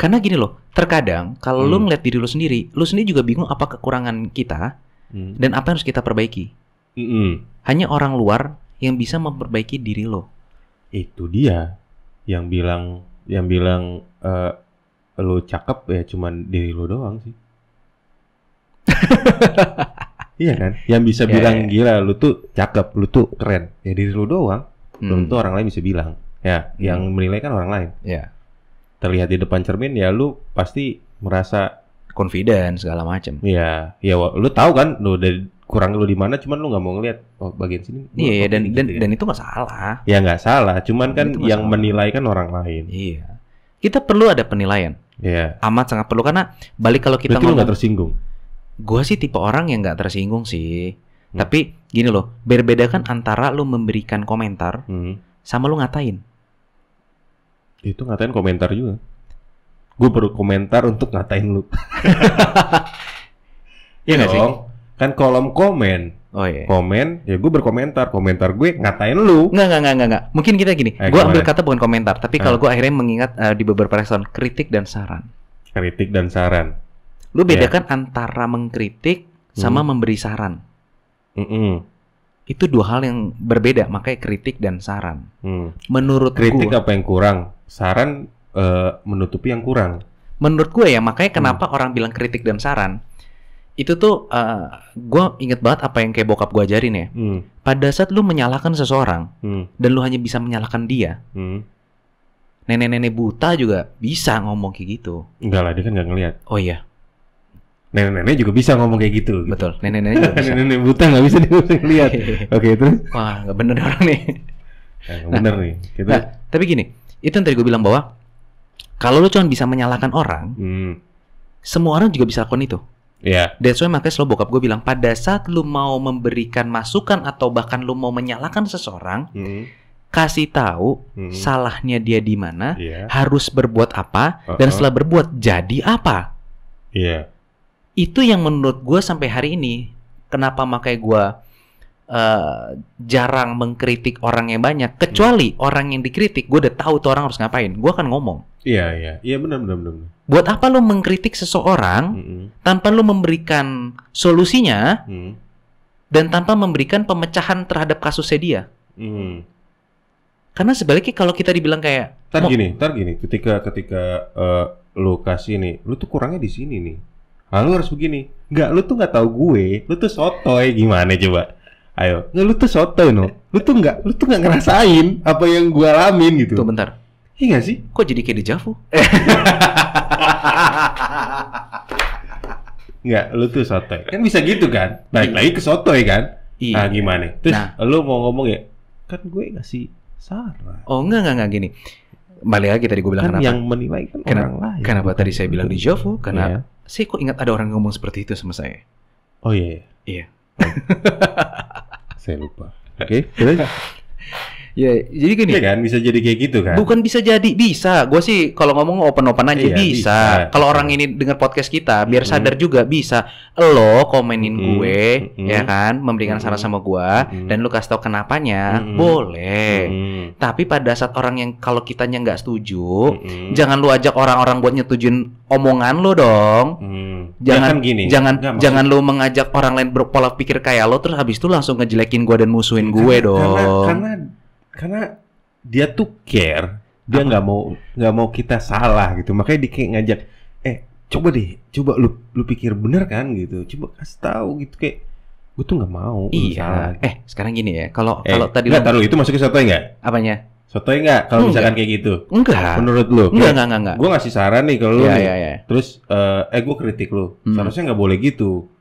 [SPEAKER 1] karena gini loh terkadang kalau hmm. lu ngeliat diri lu sendiri, lu sendiri juga bingung apa kekurangan kita hmm. dan apa yang harus kita perbaiki. Hmm. Hanya orang luar yang bisa memperbaiki diri lo. Itu dia
[SPEAKER 2] yang bilang yang bilang uh, lu cakep ya cuman diri lu doang sih. iya kan? Yang bisa yeah, ya, bilang yeah. gila lu tuh cakep, lu tuh keren. Ya diri lu doang. Hmm. Belum tuh orang lain bisa bilang. Ya, hmm. yang menilai kan orang lain. Iya. Yeah terlihat di depan cermin ya lu pasti merasa confident segala macam. Iya, ya lu tahu kan lu dari kurang lu di mana cuman lu nggak mau ngeliat
[SPEAKER 1] oh, bagian sini. Iya, yeah, dan gitu ya. dan, ya. itu nggak salah. Ya nggak salah, cuman kan yang salah. menilai kan orang lain. Iya. Kita perlu ada penilaian. Iya. Amat sangat perlu karena balik kalau kita nggak gak tersinggung. Gua sih tipe orang yang nggak tersinggung sih. Hmm. Tapi gini loh, berbeda kan antara lu memberikan komentar hmm. sama lu ngatain. Itu ngatain komentar juga. Gue perlu komentar untuk ngatain lu.
[SPEAKER 2] Iya gak sih? Kan kolom komen. Oh iya. Komen, ya
[SPEAKER 1] gue berkomentar. Komentar gue ngatain lu. Nggak, nggak, nggak, nggak. Mungkin kita gini. Eh, gue ambil kata bukan komentar. Tapi kalau eh. gue akhirnya mengingat uh, di beberapa respon, kritik dan saran. Kritik dan saran. Lu bedakan yeah. antara mengkritik sama hmm. memberi saran. Mm -mm. Itu dua hal yang berbeda. Makanya kritik dan saran.
[SPEAKER 2] Hmm. Menurut kritik gua, apa yang kurang?
[SPEAKER 1] saran uh, menutupi yang kurang. Menurut gue ya makanya hmm. kenapa hmm. orang bilang kritik dan saran itu tuh uh, gue inget banget apa yang kayak bokap gue ajarin ya. Hmm. Pada saat lu menyalahkan seseorang hmm. dan lu hanya bisa menyalahkan dia, hmm. nenek-nenek buta juga bisa ngomong kayak gitu. Enggak lah dia kan nggak ngeliat. Oh iya. Nenek-nenek juga bisa ngomong kayak gitu. gitu. Betul. Nenek-nenek juga bisa. nenek-nenek
[SPEAKER 2] buta nggak bisa dia Oke okay,
[SPEAKER 1] terus. Wah nggak bener orang nih. Eh, nggak nah, bener nih. Gitu. Nah, tapi gini, itu yang tadi gue bilang bahwa kalau lo cuma bisa menyalahkan orang, hmm. semua orang juga bisa lakukan itu. Yeah. That's why makanya selalu bokap gue bilang pada saat lo mau memberikan masukan atau bahkan lo mau menyalahkan seseorang, hmm. kasih tahu hmm. salahnya dia di mana, yeah. harus berbuat apa, uh -uh. dan uh-uh. setelah berbuat jadi apa. Iya. Yeah. Itu yang menurut gue sampai hari ini kenapa makanya gue uh, jarang mengkritik orang yang banyak kecuali hmm. orang yang dikritik gue udah tahu tuh orang harus ngapain gue akan ngomong
[SPEAKER 2] iya iya iya benar benar benar
[SPEAKER 1] buat apa lo mengkritik seseorang -hmm. tanpa lo memberikan solusinya mm. dan tanpa memberikan pemecahan terhadap kasusnya dia mm. karena sebaliknya kalau kita dibilang kayak tar gini
[SPEAKER 2] tar gini ketika ketika uh, eh, lo kasih nih lo tuh kurangnya di sini nih Lalu harus begini. Enggak, lu tuh nggak tahu gue. Lu tuh sotoy gimana coba? Ayo, nggak lu tuh soto no. Lu tuh nggak, lu tuh nggak ngerasain apa yang gua alamin gitu. Tuh bentar. Iya gak sih? Kok jadi kayak dejavu? Enggak, lu tuh soto. Kan bisa gitu kan? baik iya. lagi ke soto ya kan? Iya. Nah, gimana? Terus nah. lu mau ngomong ya, kan gue ngasih saran.
[SPEAKER 1] Oh, enggak enggak enggak gini. Balik lagi tadi gue bilang kan kenapa? yang menilai kan kenapa, orang lain. Kenapa tadi saya bilang gitu. di Jovo? Karena yeah. saya kok ingat ada orang ngomong seperti itu sama saya. Oh iya. Iya. iya. Oh. Okay? ¿Ok? Ya, jadi gini. Iya kan, bisa jadi kayak gitu kan? Bukan bisa jadi, bisa. Gue sih kalau ngomong open-open aja iya, bisa. bisa. Kalau orang ini dengar podcast kita, biar mm-hmm. sadar juga bisa. Lo komenin hmm. gue, hmm ya kan, memberikan mm-hmm. saran hmm. sama gue, hmm dan lu kasih tau kenapanya, mm-hmm. boleh. hmm Tapi pada saat orang yang kalau kitanya nggak setuju, hmm jangan lu ajak orang-orang buat nyetujuin omongan lo dong. hmm Jangan ya kan gini. Jangan Nggak, jangan lu mengajak orang lain berpola pikir kayak lo, terus habis itu langsung ngejelekin gue dan musuhin iya, gue karena, dong. Karena, karena karena dia tuh care dia nggak
[SPEAKER 2] mau nggak mau kita salah gitu makanya dia kayak ngajak eh coba deh coba lu lu pikir bener kan gitu coba kasih tahu gitu kayak gue tuh nggak mau iya salah. eh sekarang gini ya kalau eh, kalau tadi nggak taruh itu masukin sotoy nggak apanya sotoy nggak kalau misalkan kayak gitu enggak menurut lu enggak enggak enggak, enggak. gue ngasih saran nih kalau ya, lu ya, ya. terus uh, eh, eh gue kritik lu hmm. seharusnya nggak boleh gitu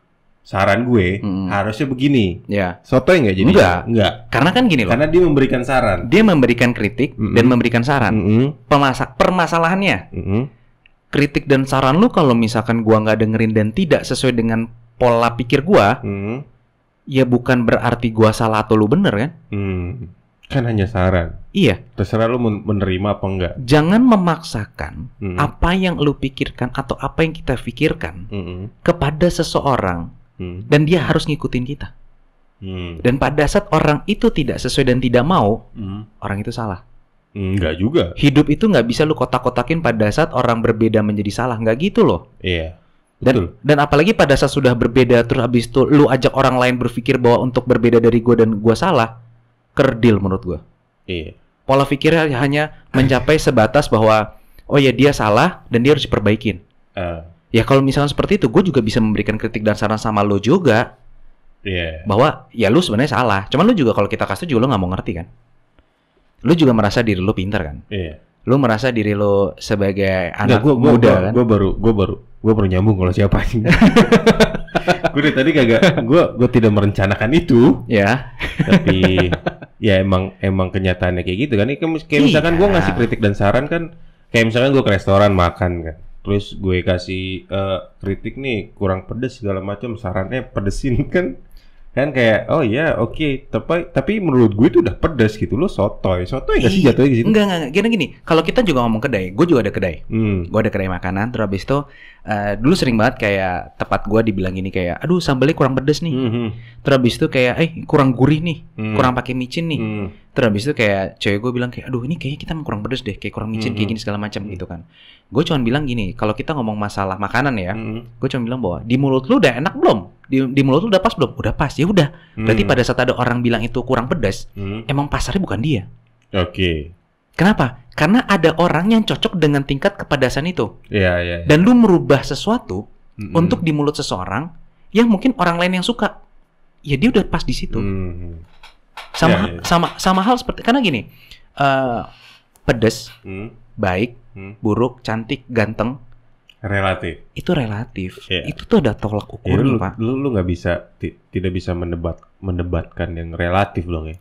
[SPEAKER 2] saran gue hmm. harusnya begini. Ya. Soto enggak jadi?
[SPEAKER 1] Enggak. Enggak. Karena kan gini loh. Karena dia memberikan saran. Dia memberikan kritik mm -hmm. dan memberikan saran. Mm -hmm. Pemasak permasalahannya. Mm -hmm. Kritik dan saran lu kalau misalkan gua nggak dengerin dan tidak sesuai dengan pola pikir gua, mm. ya bukan berarti gua salah atau lu bener kan? Mm. Kan hanya saran. Iya. Terserah lu menerima apa enggak. Jangan memaksakan mm. apa yang lu pikirkan atau apa yang kita pikirkan mm -hmm. kepada seseorang hmm. dan dia harus ngikutin kita. Hmm. Dan pada saat orang itu tidak sesuai dan tidak mau, hmm. orang itu salah. Enggak juga. Hidup itu nggak bisa lu kotak-kotakin pada saat orang berbeda menjadi salah, nggak gitu loh. Iya. Dan betul. dan apalagi pada saat sudah berbeda terus habis itu lu ajak orang lain berpikir bahwa untuk berbeda dari gua dan gua salah, kerdil menurut gua. Iya. Pola pikirnya hanya mencapai sebatas bahwa oh ya dia salah dan dia harus diperbaikin. Uh. Ya kalau misalnya seperti itu, gue juga bisa memberikan kritik dan saran sama lo juga. Yeah. Bahwa ya lo sebenarnya salah. Cuman lo juga kalau kita kasih juga lo nggak mau ngerti kan. Lo juga merasa diri lo pinter kan. Iya. Yeah. Lu merasa diri lo sebagai anak gua, gua, muda gua, kan. Gue
[SPEAKER 2] baru, gue baru, gue baru nyambung kalau siapa sih.
[SPEAKER 1] gue tadi kagak, gue gue tidak merencanakan itu. Ya. Yeah.
[SPEAKER 2] Tapi ya emang emang kenyataannya kayak gitu kan. Kayak, kayak iya. misalkan yeah. gue ngasih kritik dan saran kan. Kayak misalkan gue ke restoran makan kan terus gue kasih uh, kritik nih kurang pedes segala macam sarannya pedesin kan kan kayak oh ya yeah, oke okay.
[SPEAKER 1] tapi tapi menurut gue itu udah pedes gitu lo sotoy sotoy gak sih jatuhnya gitu enggak enggak gini gini kalau kita juga ngomong kedai gue juga ada kedai hmm. gue ada kedai makanan terus habis itu Uh, dulu sering banget kayak tepat gua dibilang gini kayak aduh sambalnya kurang pedes nih. Mm -hmm. Terus habis itu kayak eh kurang gurih nih, mm. kurang pakai micin nih. Mm. Terus habis itu kayak cewek gue bilang kayak aduh ini kayaknya kita kurang pedes deh, kayak kurang micin mm -hmm. kayak mhm. gini segala macam gitu kan. Gue cuma bilang gini, kalau kita ngomong masalah makanan ya, mm. gue cuma bilang bahwa di mulut lu udah enak belum? Di, di mulut lu udah pas belum? Udah pas ya udah. Berarti mhm. pada saat ada orang bilang itu kurang pedas, mm. emang pasarnya bukan dia. Oke. Okay. Kenapa? Karena ada orang yang cocok dengan tingkat kepedasan itu. Iya, iya. Ya. Dan lu merubah sesuatu mm -hmm. untuk di mulut seseorang yang mungkin orang lain yang suka. Ya dia udah pas di situ. Mm. Sama yeah, yeah. Iya. sama sama hal seperti karena gini, uh, pedes, mm. baik, mm. buruk, cantik, ganteng, relatif. Itu relatif. Yeah. Itu tuh ada tolak ya, ukur, yeah, lu, Pak.
[SPEAKER 2] Lu lu nggak bisa tidak bisa mendebat mendebatkan yang relatif
[SPEAKER 1] dong ya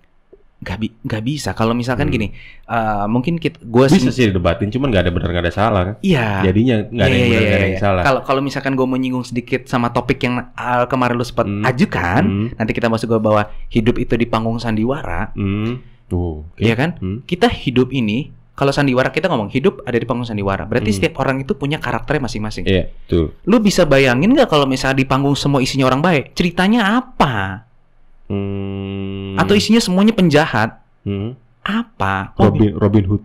[SPEAKER 1] nggak bi gak bisa kalau misalkan hmm. gini uh, mungkin kita gue bisa sih debatin cuman gak ada benar gak ada salah kan iya jadinya nggak ada yeah, yang iya, benar yeah, yeah, ada iya. salah kalau kalau misalkan gue menyinggung sedikit sama topik yang uh, kemarin lu sempat hmm. ajukan hmm. nanti kita masuk gue bawa hidup itu di panggung sandiwara hmm. tuh okay. iya kan hmm. kita hidup ini kalau sandiwara kita ngomong hidup ada di panggung sandiwara berarti hmm. setiap orang itu punya karakternya masing-masing iya -masing. yeah, tuh lu bisa bayangin nggak kalau misalnya di panggung semua isinya orang baik ceritanya apa
[SPEAKER 2] Hmm.
[SPEAKER 1] Atau isinya semuanya penjahat? Hmm. Apa? Robin Robin Hood.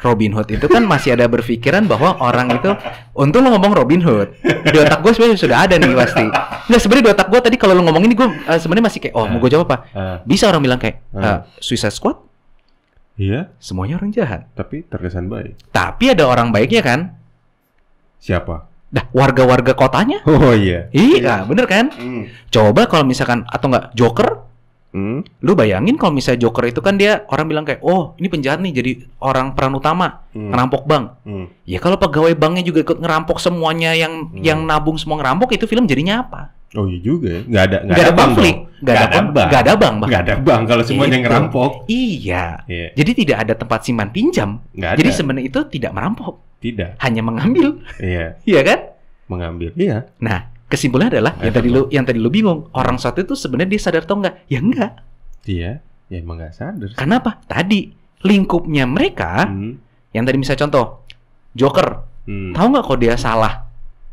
[SPEAKER 1] Robin Hood itu kan masih ada berpikiran bahwa orang itu untung lo ngomong Robin Hood di otak gue sebenarnya sudah ada nih pasti nggak sebenarnya di otak gue tadi kalau lo ngomong ini gue uh, sebenarnya masih kayak oh mau gue jawab apa eh. Eh. bisa orang bilang kayak uh, Suicide Squad iya semuanya orang jahat tapi terkesan baik tapi ada orang baiknya kan siapa Dah warga-warga kotanya. Oh iya. Iya, ah, bener kan? Mm. Coba kalau misalkan atau enggak Joker, Mm. Lu bayangin kalau misalnya Joker itu kan dia orang bilang kayak, oh ini penjahat nih jadi orang peran utama mm. ngerampok bank. Mm. Ya kalau pegawai banknya juga ikut ngerampok semuanya yang mm. yang nabung semua ngerampok itu film jadinya apa?
[SPEAKER 2] Oh iya juga ya, nggak ada nggak ada, bang bank, nggak ada, ada bank, nggak ada bank, nggak ada bank kalau semuanya itu. ngerampok.
[SPEAKER 1] Iya, yeah. jadi tidak ada tempat simpan pinjam. Gak Jadi sebenarnya itu tidak merampok. Tidak. Hanya mengambil.
[SPEAKER 2] Iya. iya
[SPEAKER 1] kan? Mengambil.
[SPEAKER 2] Iya. Nah,
[SPEAKER 1] kesimpulannya adalah yang tadi lu iya. yang tadi lu bingung, orang satu itu sebenarnya dia sadar atau enggak? Ya enggak. Iya. Ya emang enggak sadar. Kenapa? Tadi lingkupnya mereka hmm. yang tadi misalnya contoh Joker. Hmm. Tahu nggak kok dia salah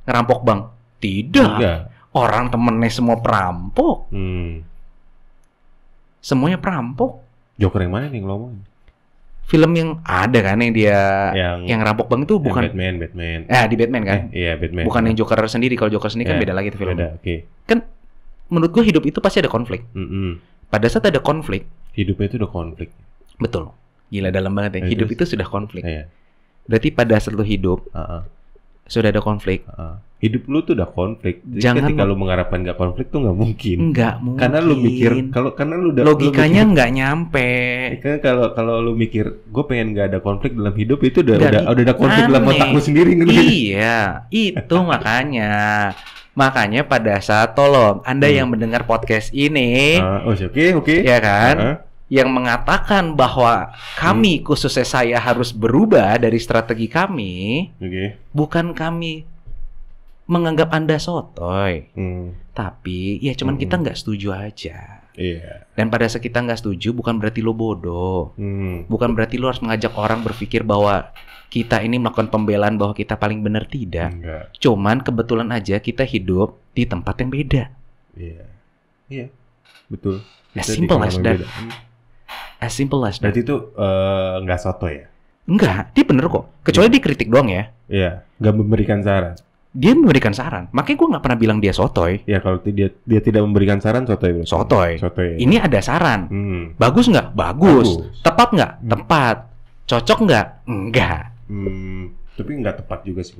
[SPEAKER 1] ngerampok bank? Tidak. Enggak. Orang temennya semua perampok. Hmm. Semuanya perampok. Joker yang mana nih ngomong? film yang ada kan yang dia yang, yang rampok banget tuh bukan
[SPEAKER 2] Batman Batman ya eh, di Batman kan eh, iya Batman bukan yang iya.
[SPEAKER 1] Joker sendiri kalau Joker sendiri kan iya, beda lagi tuh filmnya okay. kan menurut gua hidup itu pasti ada konflik mm -hmm. pada saat ada konflik hidupnya itu udah konflik betul gila dalam banget ya eh, hidup itu, sudah konflik yeah. berarti pada saat lu hidup uh -uh sudah ada konflik. Uh,
[SPEAKER 2] hidup lu tuh udah konflik. Jangan kalau kalau mengharapkan nggak konflik tuh nggak mungkin. Nggak mungkin. Karena lu mikir kalau karena lu udah logikanya nggak nyampe. Iya karena kalau kalau lu mikir gue pengen nggak ada
[SPEAKER 1] konflik dalam hidup itu udah udah, udah ada konflik aneh. dalam otak lu sendiri. Gitu. Iya, itu makanya. Makanya pada saat tolong Anda hmm. yang mendengar podcast ini, uh, oke oh, oke, okay, okay. ya kan, uh ah. -huh yang mengatakan bahwa kami hmm. khususnya saya harus berubah dari strategi kami okay. bukan kami menganggap anda sotoy hmm. tapi ya cuman hmm. kita nggak setuju aja yeah. dan pada saat kita nggak setuju bukan berarti lo bodoh hmm. bukan berarti lo harus mengajak orang berpikir bahwa kita ini melakukan pembelaan bahwa kita paling benar tidak Enggak. cuman kebetulan aja kita hidup di tempat yang beda
[SPEAKER 2] iya yeah. yeah.
[SPEAKER 1] betul Nah, simple mas, that. As simple as that. Berarti
[SPEAKER 2] itu eh, nggak uh, soto ya? Enggak, dia bener kok. Kecuali yeah. dia doang ya. Iya, yeah. nggak memberikan saran. Dia memberikan
[SPEAKER 1] saran, makanya gue nggak pernah bilang dia sotoy. Ya kalau dia dia tidak memberikan saran sotoy. Sotoy. Sotoy. Sotoy. Ya. Ini ada saran. Hmm. Bagus nggak? Bagus. Bagus. Tepat nggak? Hmm. Tepat. Cocok nggak? Enggak. Hmm. Tapi nggak tepat juga sih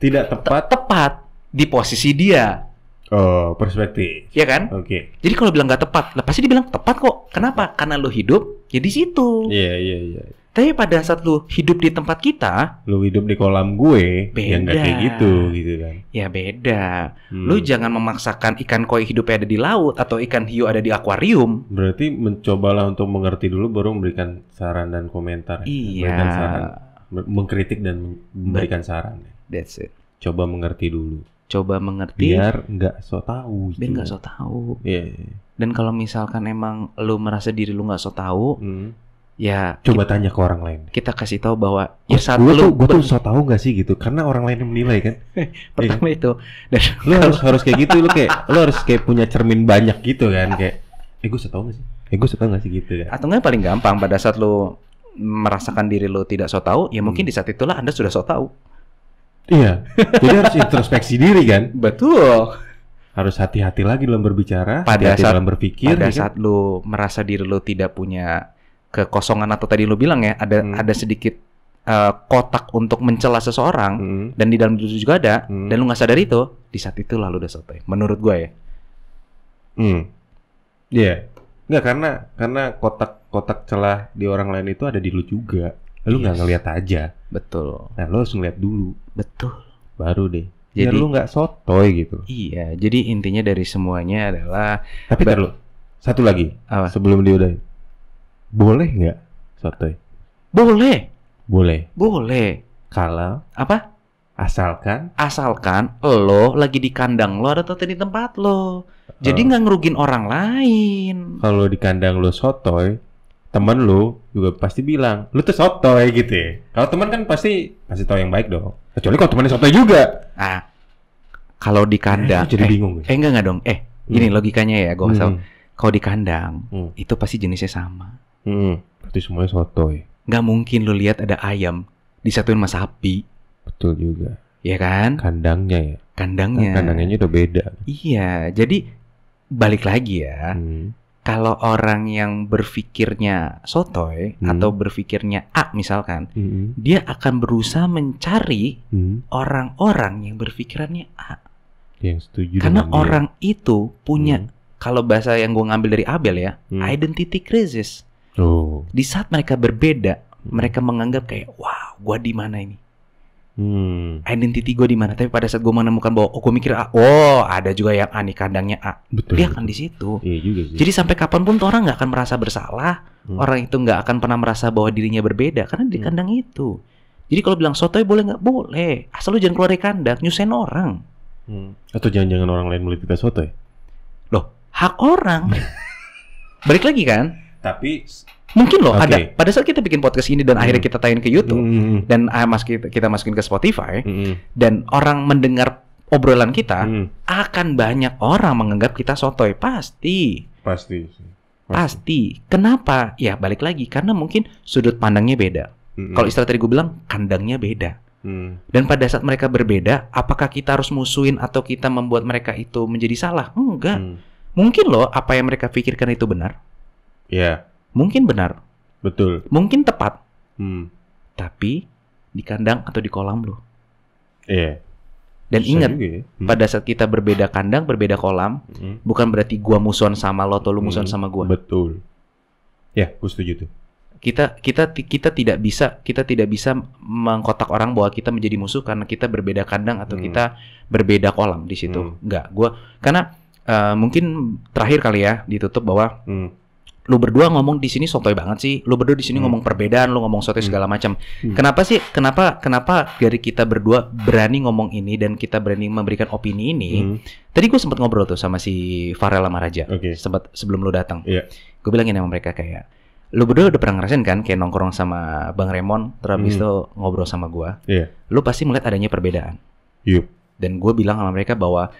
[SPEAKER 1] Tidak tepat. tepat di posisi dia. Oh, perspektif. Iya kan? Oke. Okay. Jadi kalau bilang nggak tepat, lah pasti dibilang tepat kok. Kenapa? Iya. Karena lo hidup ya di situ. Iya, yeah, iya, yeah, iya. Yeah. Tapi pada saat lo hidup di tempat kita, lo hidup di kolam gue ya beda. yang gak kayak gitu gitu kan. Ya beda. Hmm. Lo jangan memaksakan ikan koi hidupnya ada di laut atau ikan hiu ada di akuarium. Berarti mencobalah untuk mengerti dulu baru memberikan saran
[SPEAKER 2] dan komentar. Ya. Iya. Memberikan saran, mengkritik dan memberikan But, saran. Ya. That's it.
[SPEAKER 1] Coba mengerti dulu coba mengerti biar nggak so tahu biar gitu. nggak so tahu yeah, iya. dan kalau misalkan emang lu merasa diri lu nggak so tahu mm. ya coba kita, tanya ke orang lain kita kasih tahu bahwa ya saat gua lu gue tuh so
[SPEAKER 2] tau nggak sih gitu karena orang lain yang menilai kan iya pertama yeah. Kan? itu dan lu harus harus kayak gitu lu kayak lu harus kayak punya cermin banyak
[SPEAKER 1] gitu kan kayak eh gue so tau nggak sih
[SPEAKER 2] eh gue so tau nggak sih gitu kan
[SPEAKER 1] atau nggak paling gampang pada saat lu merasakan diri lu tidak so tau ya mungkin hmm. di saat itulah anda sudah so tau Iya. Jadi harus introspeksi diri kan? Betul. Harus hati-hati lagi dalam berbicara, pada hati-hati saat, dalam berpikir. Pada ya kan? saat kan? lu merasa diri lu tidak punya kekosongan atau tadi lu bilang ya ada hmm. ada sedikit uh, kotak untuk mencela seseorang hmm. dan di dalam diri juga ada hmm. dan lu nggak sadar itu di saat itu lalu udah sotoy. Menurut gue ya. Hmm.
[SPEAKER 2] Iya. Yeah. Nggak karena karena kotak kotak celah di orang lain itu ada
[SPEAKER 1] di lu juga. Lu nggak yes. ngeliat aja. Betul. Nah, lu harus ngeliat dulu. Betul. Baru deh. Jadi Biar lu nggak sotoy gitu. Iya, jadi intinya dari semuanya adalah Tapi terlu. Satu lagi.
[SPEAKER 2] Apa? Sebelum udah. Boleh nggak sotoy?
[SPEAKER 1] Boleh. Boleh. Boleh. Kalau apa? Asalkan asalkan lo lagi di kandang lo ada atau di tempat lo. Jadi oh. nggak ngerugin orang lain. Kalau
[SPEAKER 2] di kandang lo sotoy, teman lu juga pasti bilang lu tuh sotoy gitu ya kalau teman kan pasti pasti tahu yang baik dong kecuali kalau temannya sotoy juga
[SPEAKER 1] ah kalau di kandang eh, jadi bingung eh enggak enggak dong eh gini hmm. logikanya ya gue hmm. kalau di kandang hmm. itu pasti jenisnya sama hmm. berarti semuanya sotoy nggak mungkin lu lihat ada ayam disatuin sama sapi betul juga ya kan kandangnya ya kandangnya kandangnya udah beda iya jadi balik lagi ya hmm kalau orang yang berpikirnya sotoy hmm. atau berpikirnya A misalkan, hmm. dia akan berusaha mencari hmm. orang-orang hmm. yang berpikirannya A.
[SPEAKER 2] Yang setuju Karena orang
[SPEAKER 1] dia. itu punya hmm. kalau bahasa yang gue ngambil dari Abel ya, hmm. identity crisis. Oh. Di saat mereka berbeda, hmm. mereka menganggap kayak, wow, gue di mana ini? Hmm. Identity gue di mana? Tapi pada saat gue menemukan bahwa oh gue mikir A, ah, oh ada juga yang aneh kandangnya A. Ah. Betul. Dia akan di situ. Iya juga sih. Jadi sampai kapanpun tuh orang nggak akan merasa bersalah. Hmm. Orang itu nggak akan pernah merasa bahwa dirinya berbeda karena di hmm. kandang hmm. itu. Jadi kalau bilang sotoy boleh nggak? Boleh. Asal lu jangan keluar dari kandang, nyusain orang. Hmm. Atau jangan-jangan orang lain melihat kita sotoy? Loh, hak orang. Balik lagi kan? tapi mungkin loh okay. ada pada saat kita bikin podcast ini dan hmm. akhirnya kita tayang ke YouTube hmm. dan uh, mas kita, kita masukin ke Spotify hmm. dan orang mendengar obrolan kita hmm. akan banyak orang menganggap kita sotoy pasti pasti pasti, kenapa ya balik lagi karena mungkin sudut pandangnya beda hmm. kalau istilah tadi gue bilang kandangnya beda Hmm. Dan pada saat mereka berbeda, apakah kita harus musuhin atau kita membuat mereka itu menjadi salah? Enggak. Hmm. Mungkin loh apa yang mereka pikirkan itu benar. Ya, Mungkin benar. Betul. Mungkin tepat. Hmm. Tapi di kandang atau di kolam loh. Iya. Dan Bisa ingat, ya. hmm. pada saat kita berbeda kandang, berbeda kolam, hmm. bukan berarti gua musuhan sama lo atau lo musuhan hmm. sama gua. Betul. Ya, gue setuju tuh. Kita kita kita tidak bisa kita tidak bisa mengkotak orang bahwa kita menjadi musuh karena kita berbeda kandang atau hmm. kita berbeda kolam di situ. Hmm. Enggak, gua karena uh, mungkin terakhir kali ya ditutup bahwa hmm lu berdua ngomong di sini sotoy banget sih. Lu berdua di sini hmm. ngomong perbedaan, lu ngomong sotoy hmm. segala macam. Hmm. Kenapa sih? Kenapa kenapa dari kita berdua berani ngomong ini dan kita berani memberikan opini ini? Hmm. Tadi gue sempat ngobrol tuh sama si Farel sama Raja. Okay. Sempat sebelum lu datang. Yeah. Gue bilangin sama mereka kayak lu berdua udah pernah ngerasain kan kayak nongkrong sama Bang Remon terus hmm. itu ngobrol sama gue. Yeah. Lu pasti melihat adanya perbedaan. Yup. Dan gue bilang sama mereka bahwa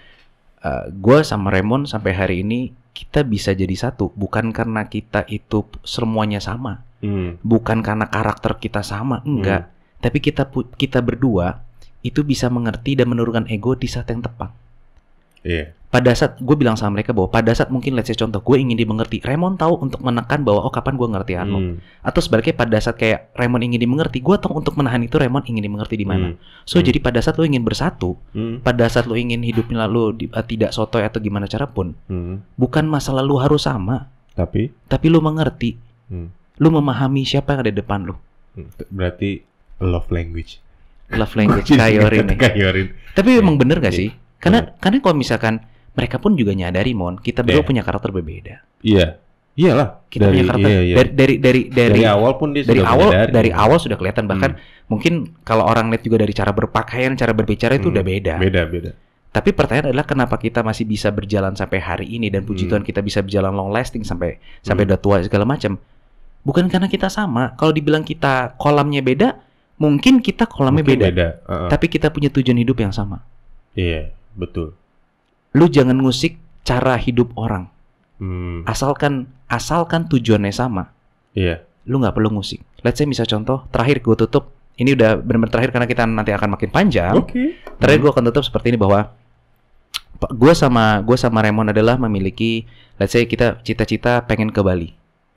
[SPEAKER 1] uh, eh, gue sama Remon sampai hari ini kita bisa jadi satu bukan karena kita itu semuanya sama hmm. bukan karena karakter kita sama enggak hmm. tapi kita kita berdua itu bisa mengerti dan menurunkan ego di saat yang tepat Yeah. Pada saat gue bilang sama mereka bahwa pada saat mungkin let's say contoh gue ingin dimengerti, Raymond tahu untuk menekan bahwa oh kapan gue ngerti anu. Hmm. Atau sebaliknya pada saat kayak Raymond ingin dimengerti, gue tahu untuk menahan itu Raymond ingin dimengerti di mana. Hmm. So hmm. jadi pada saat lo ingin bersatu, hmm. pada saat lo ingin hidupnya lalu uh, tidak sotoy atau gimana cara pun, hmm. bukan masa lalu harus sama. Tapi tapi lo mengerti. Hmm. Lo memahami siapa yang ada di depan lo. Hmm. Berarti love language love language kayorin ini. Kayorin. Tapi iya. emang bener gak iya. sih? Karena hmm. karena kalau misalkan mereka pun juga nyadari mon, kita berdua yeah. punya karakter berbeda. Iya. Yeah. Iyalah. Kita dari, punya karakter iya, iya. Dari, dari dari dari dari awal pun dia dari sudah awal menyadari. dari awal sudah kelihatan hmm. bahkan hmm. mungkin kalau orang lihat juga dari cara berpakaian, cara berbicara itu hmm. udah beda. Beda, beda. Tapi pertanyaan adalah kenapa kita masih bisa berjalan sampai hari ini dan puji hmm. Tuhan kita bisa berjalan long lasting sampai hmm. sampai udah tua segala macam. Bukan karena kita sama. Kalau dibilang kita kolamnya beda, mungkin kita kolamnya mungkin beda. beda. Uh -uh. Tapi kita punya tujuan hidup yang sama. Iya. Yeah. Betul. Lu jangan ngusik cara hidup orang. Hmm. Asalkan asalkan tujuannya sama. Iya. Yeah. Lu nggak perlu ngusik. Let's say misal contoh terakhir gue tutup. Ini udah benar-benar terakhir karena kita nanti akan makin panjang. Oke. Okay. Terakhir hmm. gue akan tutup seperti ini bahwa gue sama gue sama Raymond adalah memiliki let's say kita cita-cita pengen ke Bali.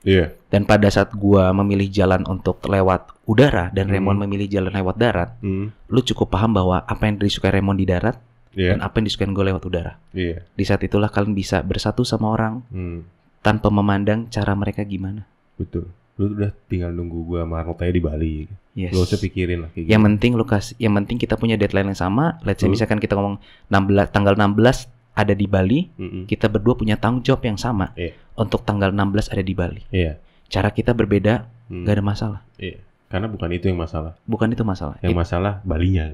[SPEAKER 1] Iya. Yeah. Dan pada saat gue memilih jalan untuk lewat udara dan hmm. Raymond memilih jalan lewat darat, hmm. lu cukup paham bahwa apa yang disukai Raymond di darat yeah. dan apa yang disukain gue lewat udara. Yeah. Di saat itulah kalian bisa bersatu sama orang hmm. tanpa memandang cara mereka gimana. Betul. Lu udah tinggal nunggu gue sama aja di Bali. Yes. Lu usah pikirin lah. Kayak yang gitu. penting lu kasih, yang penting kita punya deadline yang sama. Let's say misalkan kita ngomong 16, tanggal 16 ada di Bali, mm -hmm. kita berdua punya tanggung jawab yang sama yeah. untuk tanggal 16 ada di Bali. Yeah. Cara kita berbeda, mm. gak ada masalah. Iya. Karena bukan itu yang masalah. Bukan itu masalah. Yang It, masalah Balinya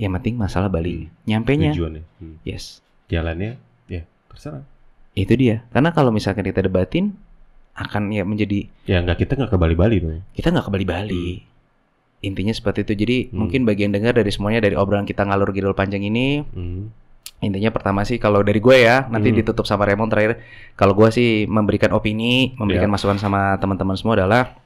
[SPEAKER 1] ya penting masalah Bali. Hmm. Nyampe nya. Tujuannya. Hmm. Yes. Jalannya ya terserah. Itu dia. Karena kalau misalkan kita debatin akan ya menjadi ya nggak kita nggak ke Bali-Bali dong. Kita nggak ke Bali-Bali. Hmm. Intinya seperti itu. Jadi hmm. mungkin bagian dengar dari semuanya dari obrolan kita ngalur gidul panjang ini. Hmm. Intinya pertama sih kalau dari gue ya, nanti hmm. ditutup sama Raymond terakhir. Kalau gue sih memberikan opini, memberikan yeah. masukan sama teman-teman semua adalah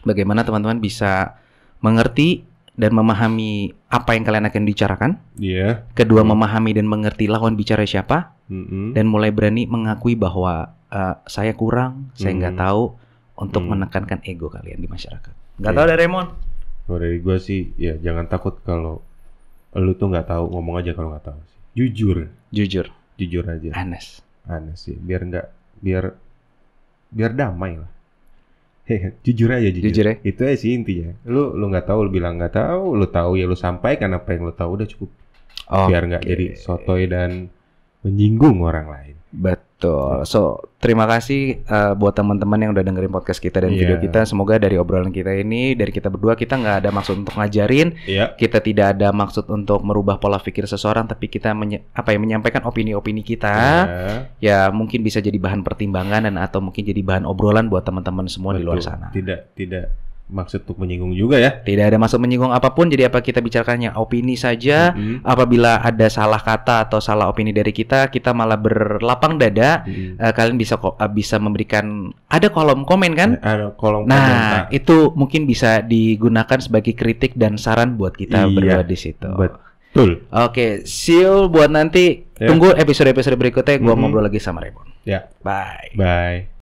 [SPEAKER 1] bagaimana teman-teman bisa mengerti dan memahami apa yang kalian akan bicarakan. Iya. Yeah. Kedua, hmm. memahami dan mengerti lawan bicara siapa. Mm-hmm. Dan mulai berani mengakui bahwa uh, saya kurang, saya nggak tahu untuk mm-hmm. menekankan ego kalian di masyarakat. Nggak yeah. tahu dari Raymond?
[SPEAKER 2] Kalau dari gue sih, ya jangan takut kalau lu tuh nggak tahu, ngomong aja kalau nggak tahu. Jujur. Jujur. Jujur aja. Anes. Anes sih, biar nggak biar biar damai lah. jujur aja jujur. jujur ya? Itu aja sih intinya. Lu lu nggak tahu, lu bilang nggak tahu, lu tahu ya lu sampaikan apa yang lu tahu udah cukup.
[SPEAKER 1] Okay. Biar nggak jadi sotoy dan menyinggung orang lain. Betul. Betul. So, terima kasih uh, buat teman-teman yang udah dengerin podcast kita dan yeah. video iya. kita. Semoga dari obrolan kita ini, dari kita berdua, kita nggak ada maksud untuk ngajarin. Yeah. Kita tidak ada maksud untuk merubah pola pikir seseorang, tapi kita menye apa ya menyampaikan opini-opini kita. Yeah. Ya, mungkin bisa jadi bahan pertimbangan dan atau mungkin jadi bahan obrolan buat teman-teman semua Betul. di luar sana.
[SPEAKER 2] Tidak, tidak
[SPEAKER 1] maksud untuk menyinggung juga ya. Tidak ada maksud menyinggung apapun. Jadi apa kita bicarakannya opini saja. Mm -hmm. Apabila ada salah kata atau salah opini dari kita, kita malah berlapang dada. Mm -hmm. uh, kalian bisa kok uh, eh, bisa memberikan ada kolom komen kan? Eh, ada kolom komen. Nah, itu mungkin bisa digunakan sebagai kritik dan saran buat kita iya, berdua di situ. Betul. Oke, okay, seal buat nanti. Yeah. Tunggu episode-episode berikutnya gue mm -hmm. ngobrol lagi sama Raymond. Ya. Yeah. Bye. Bye.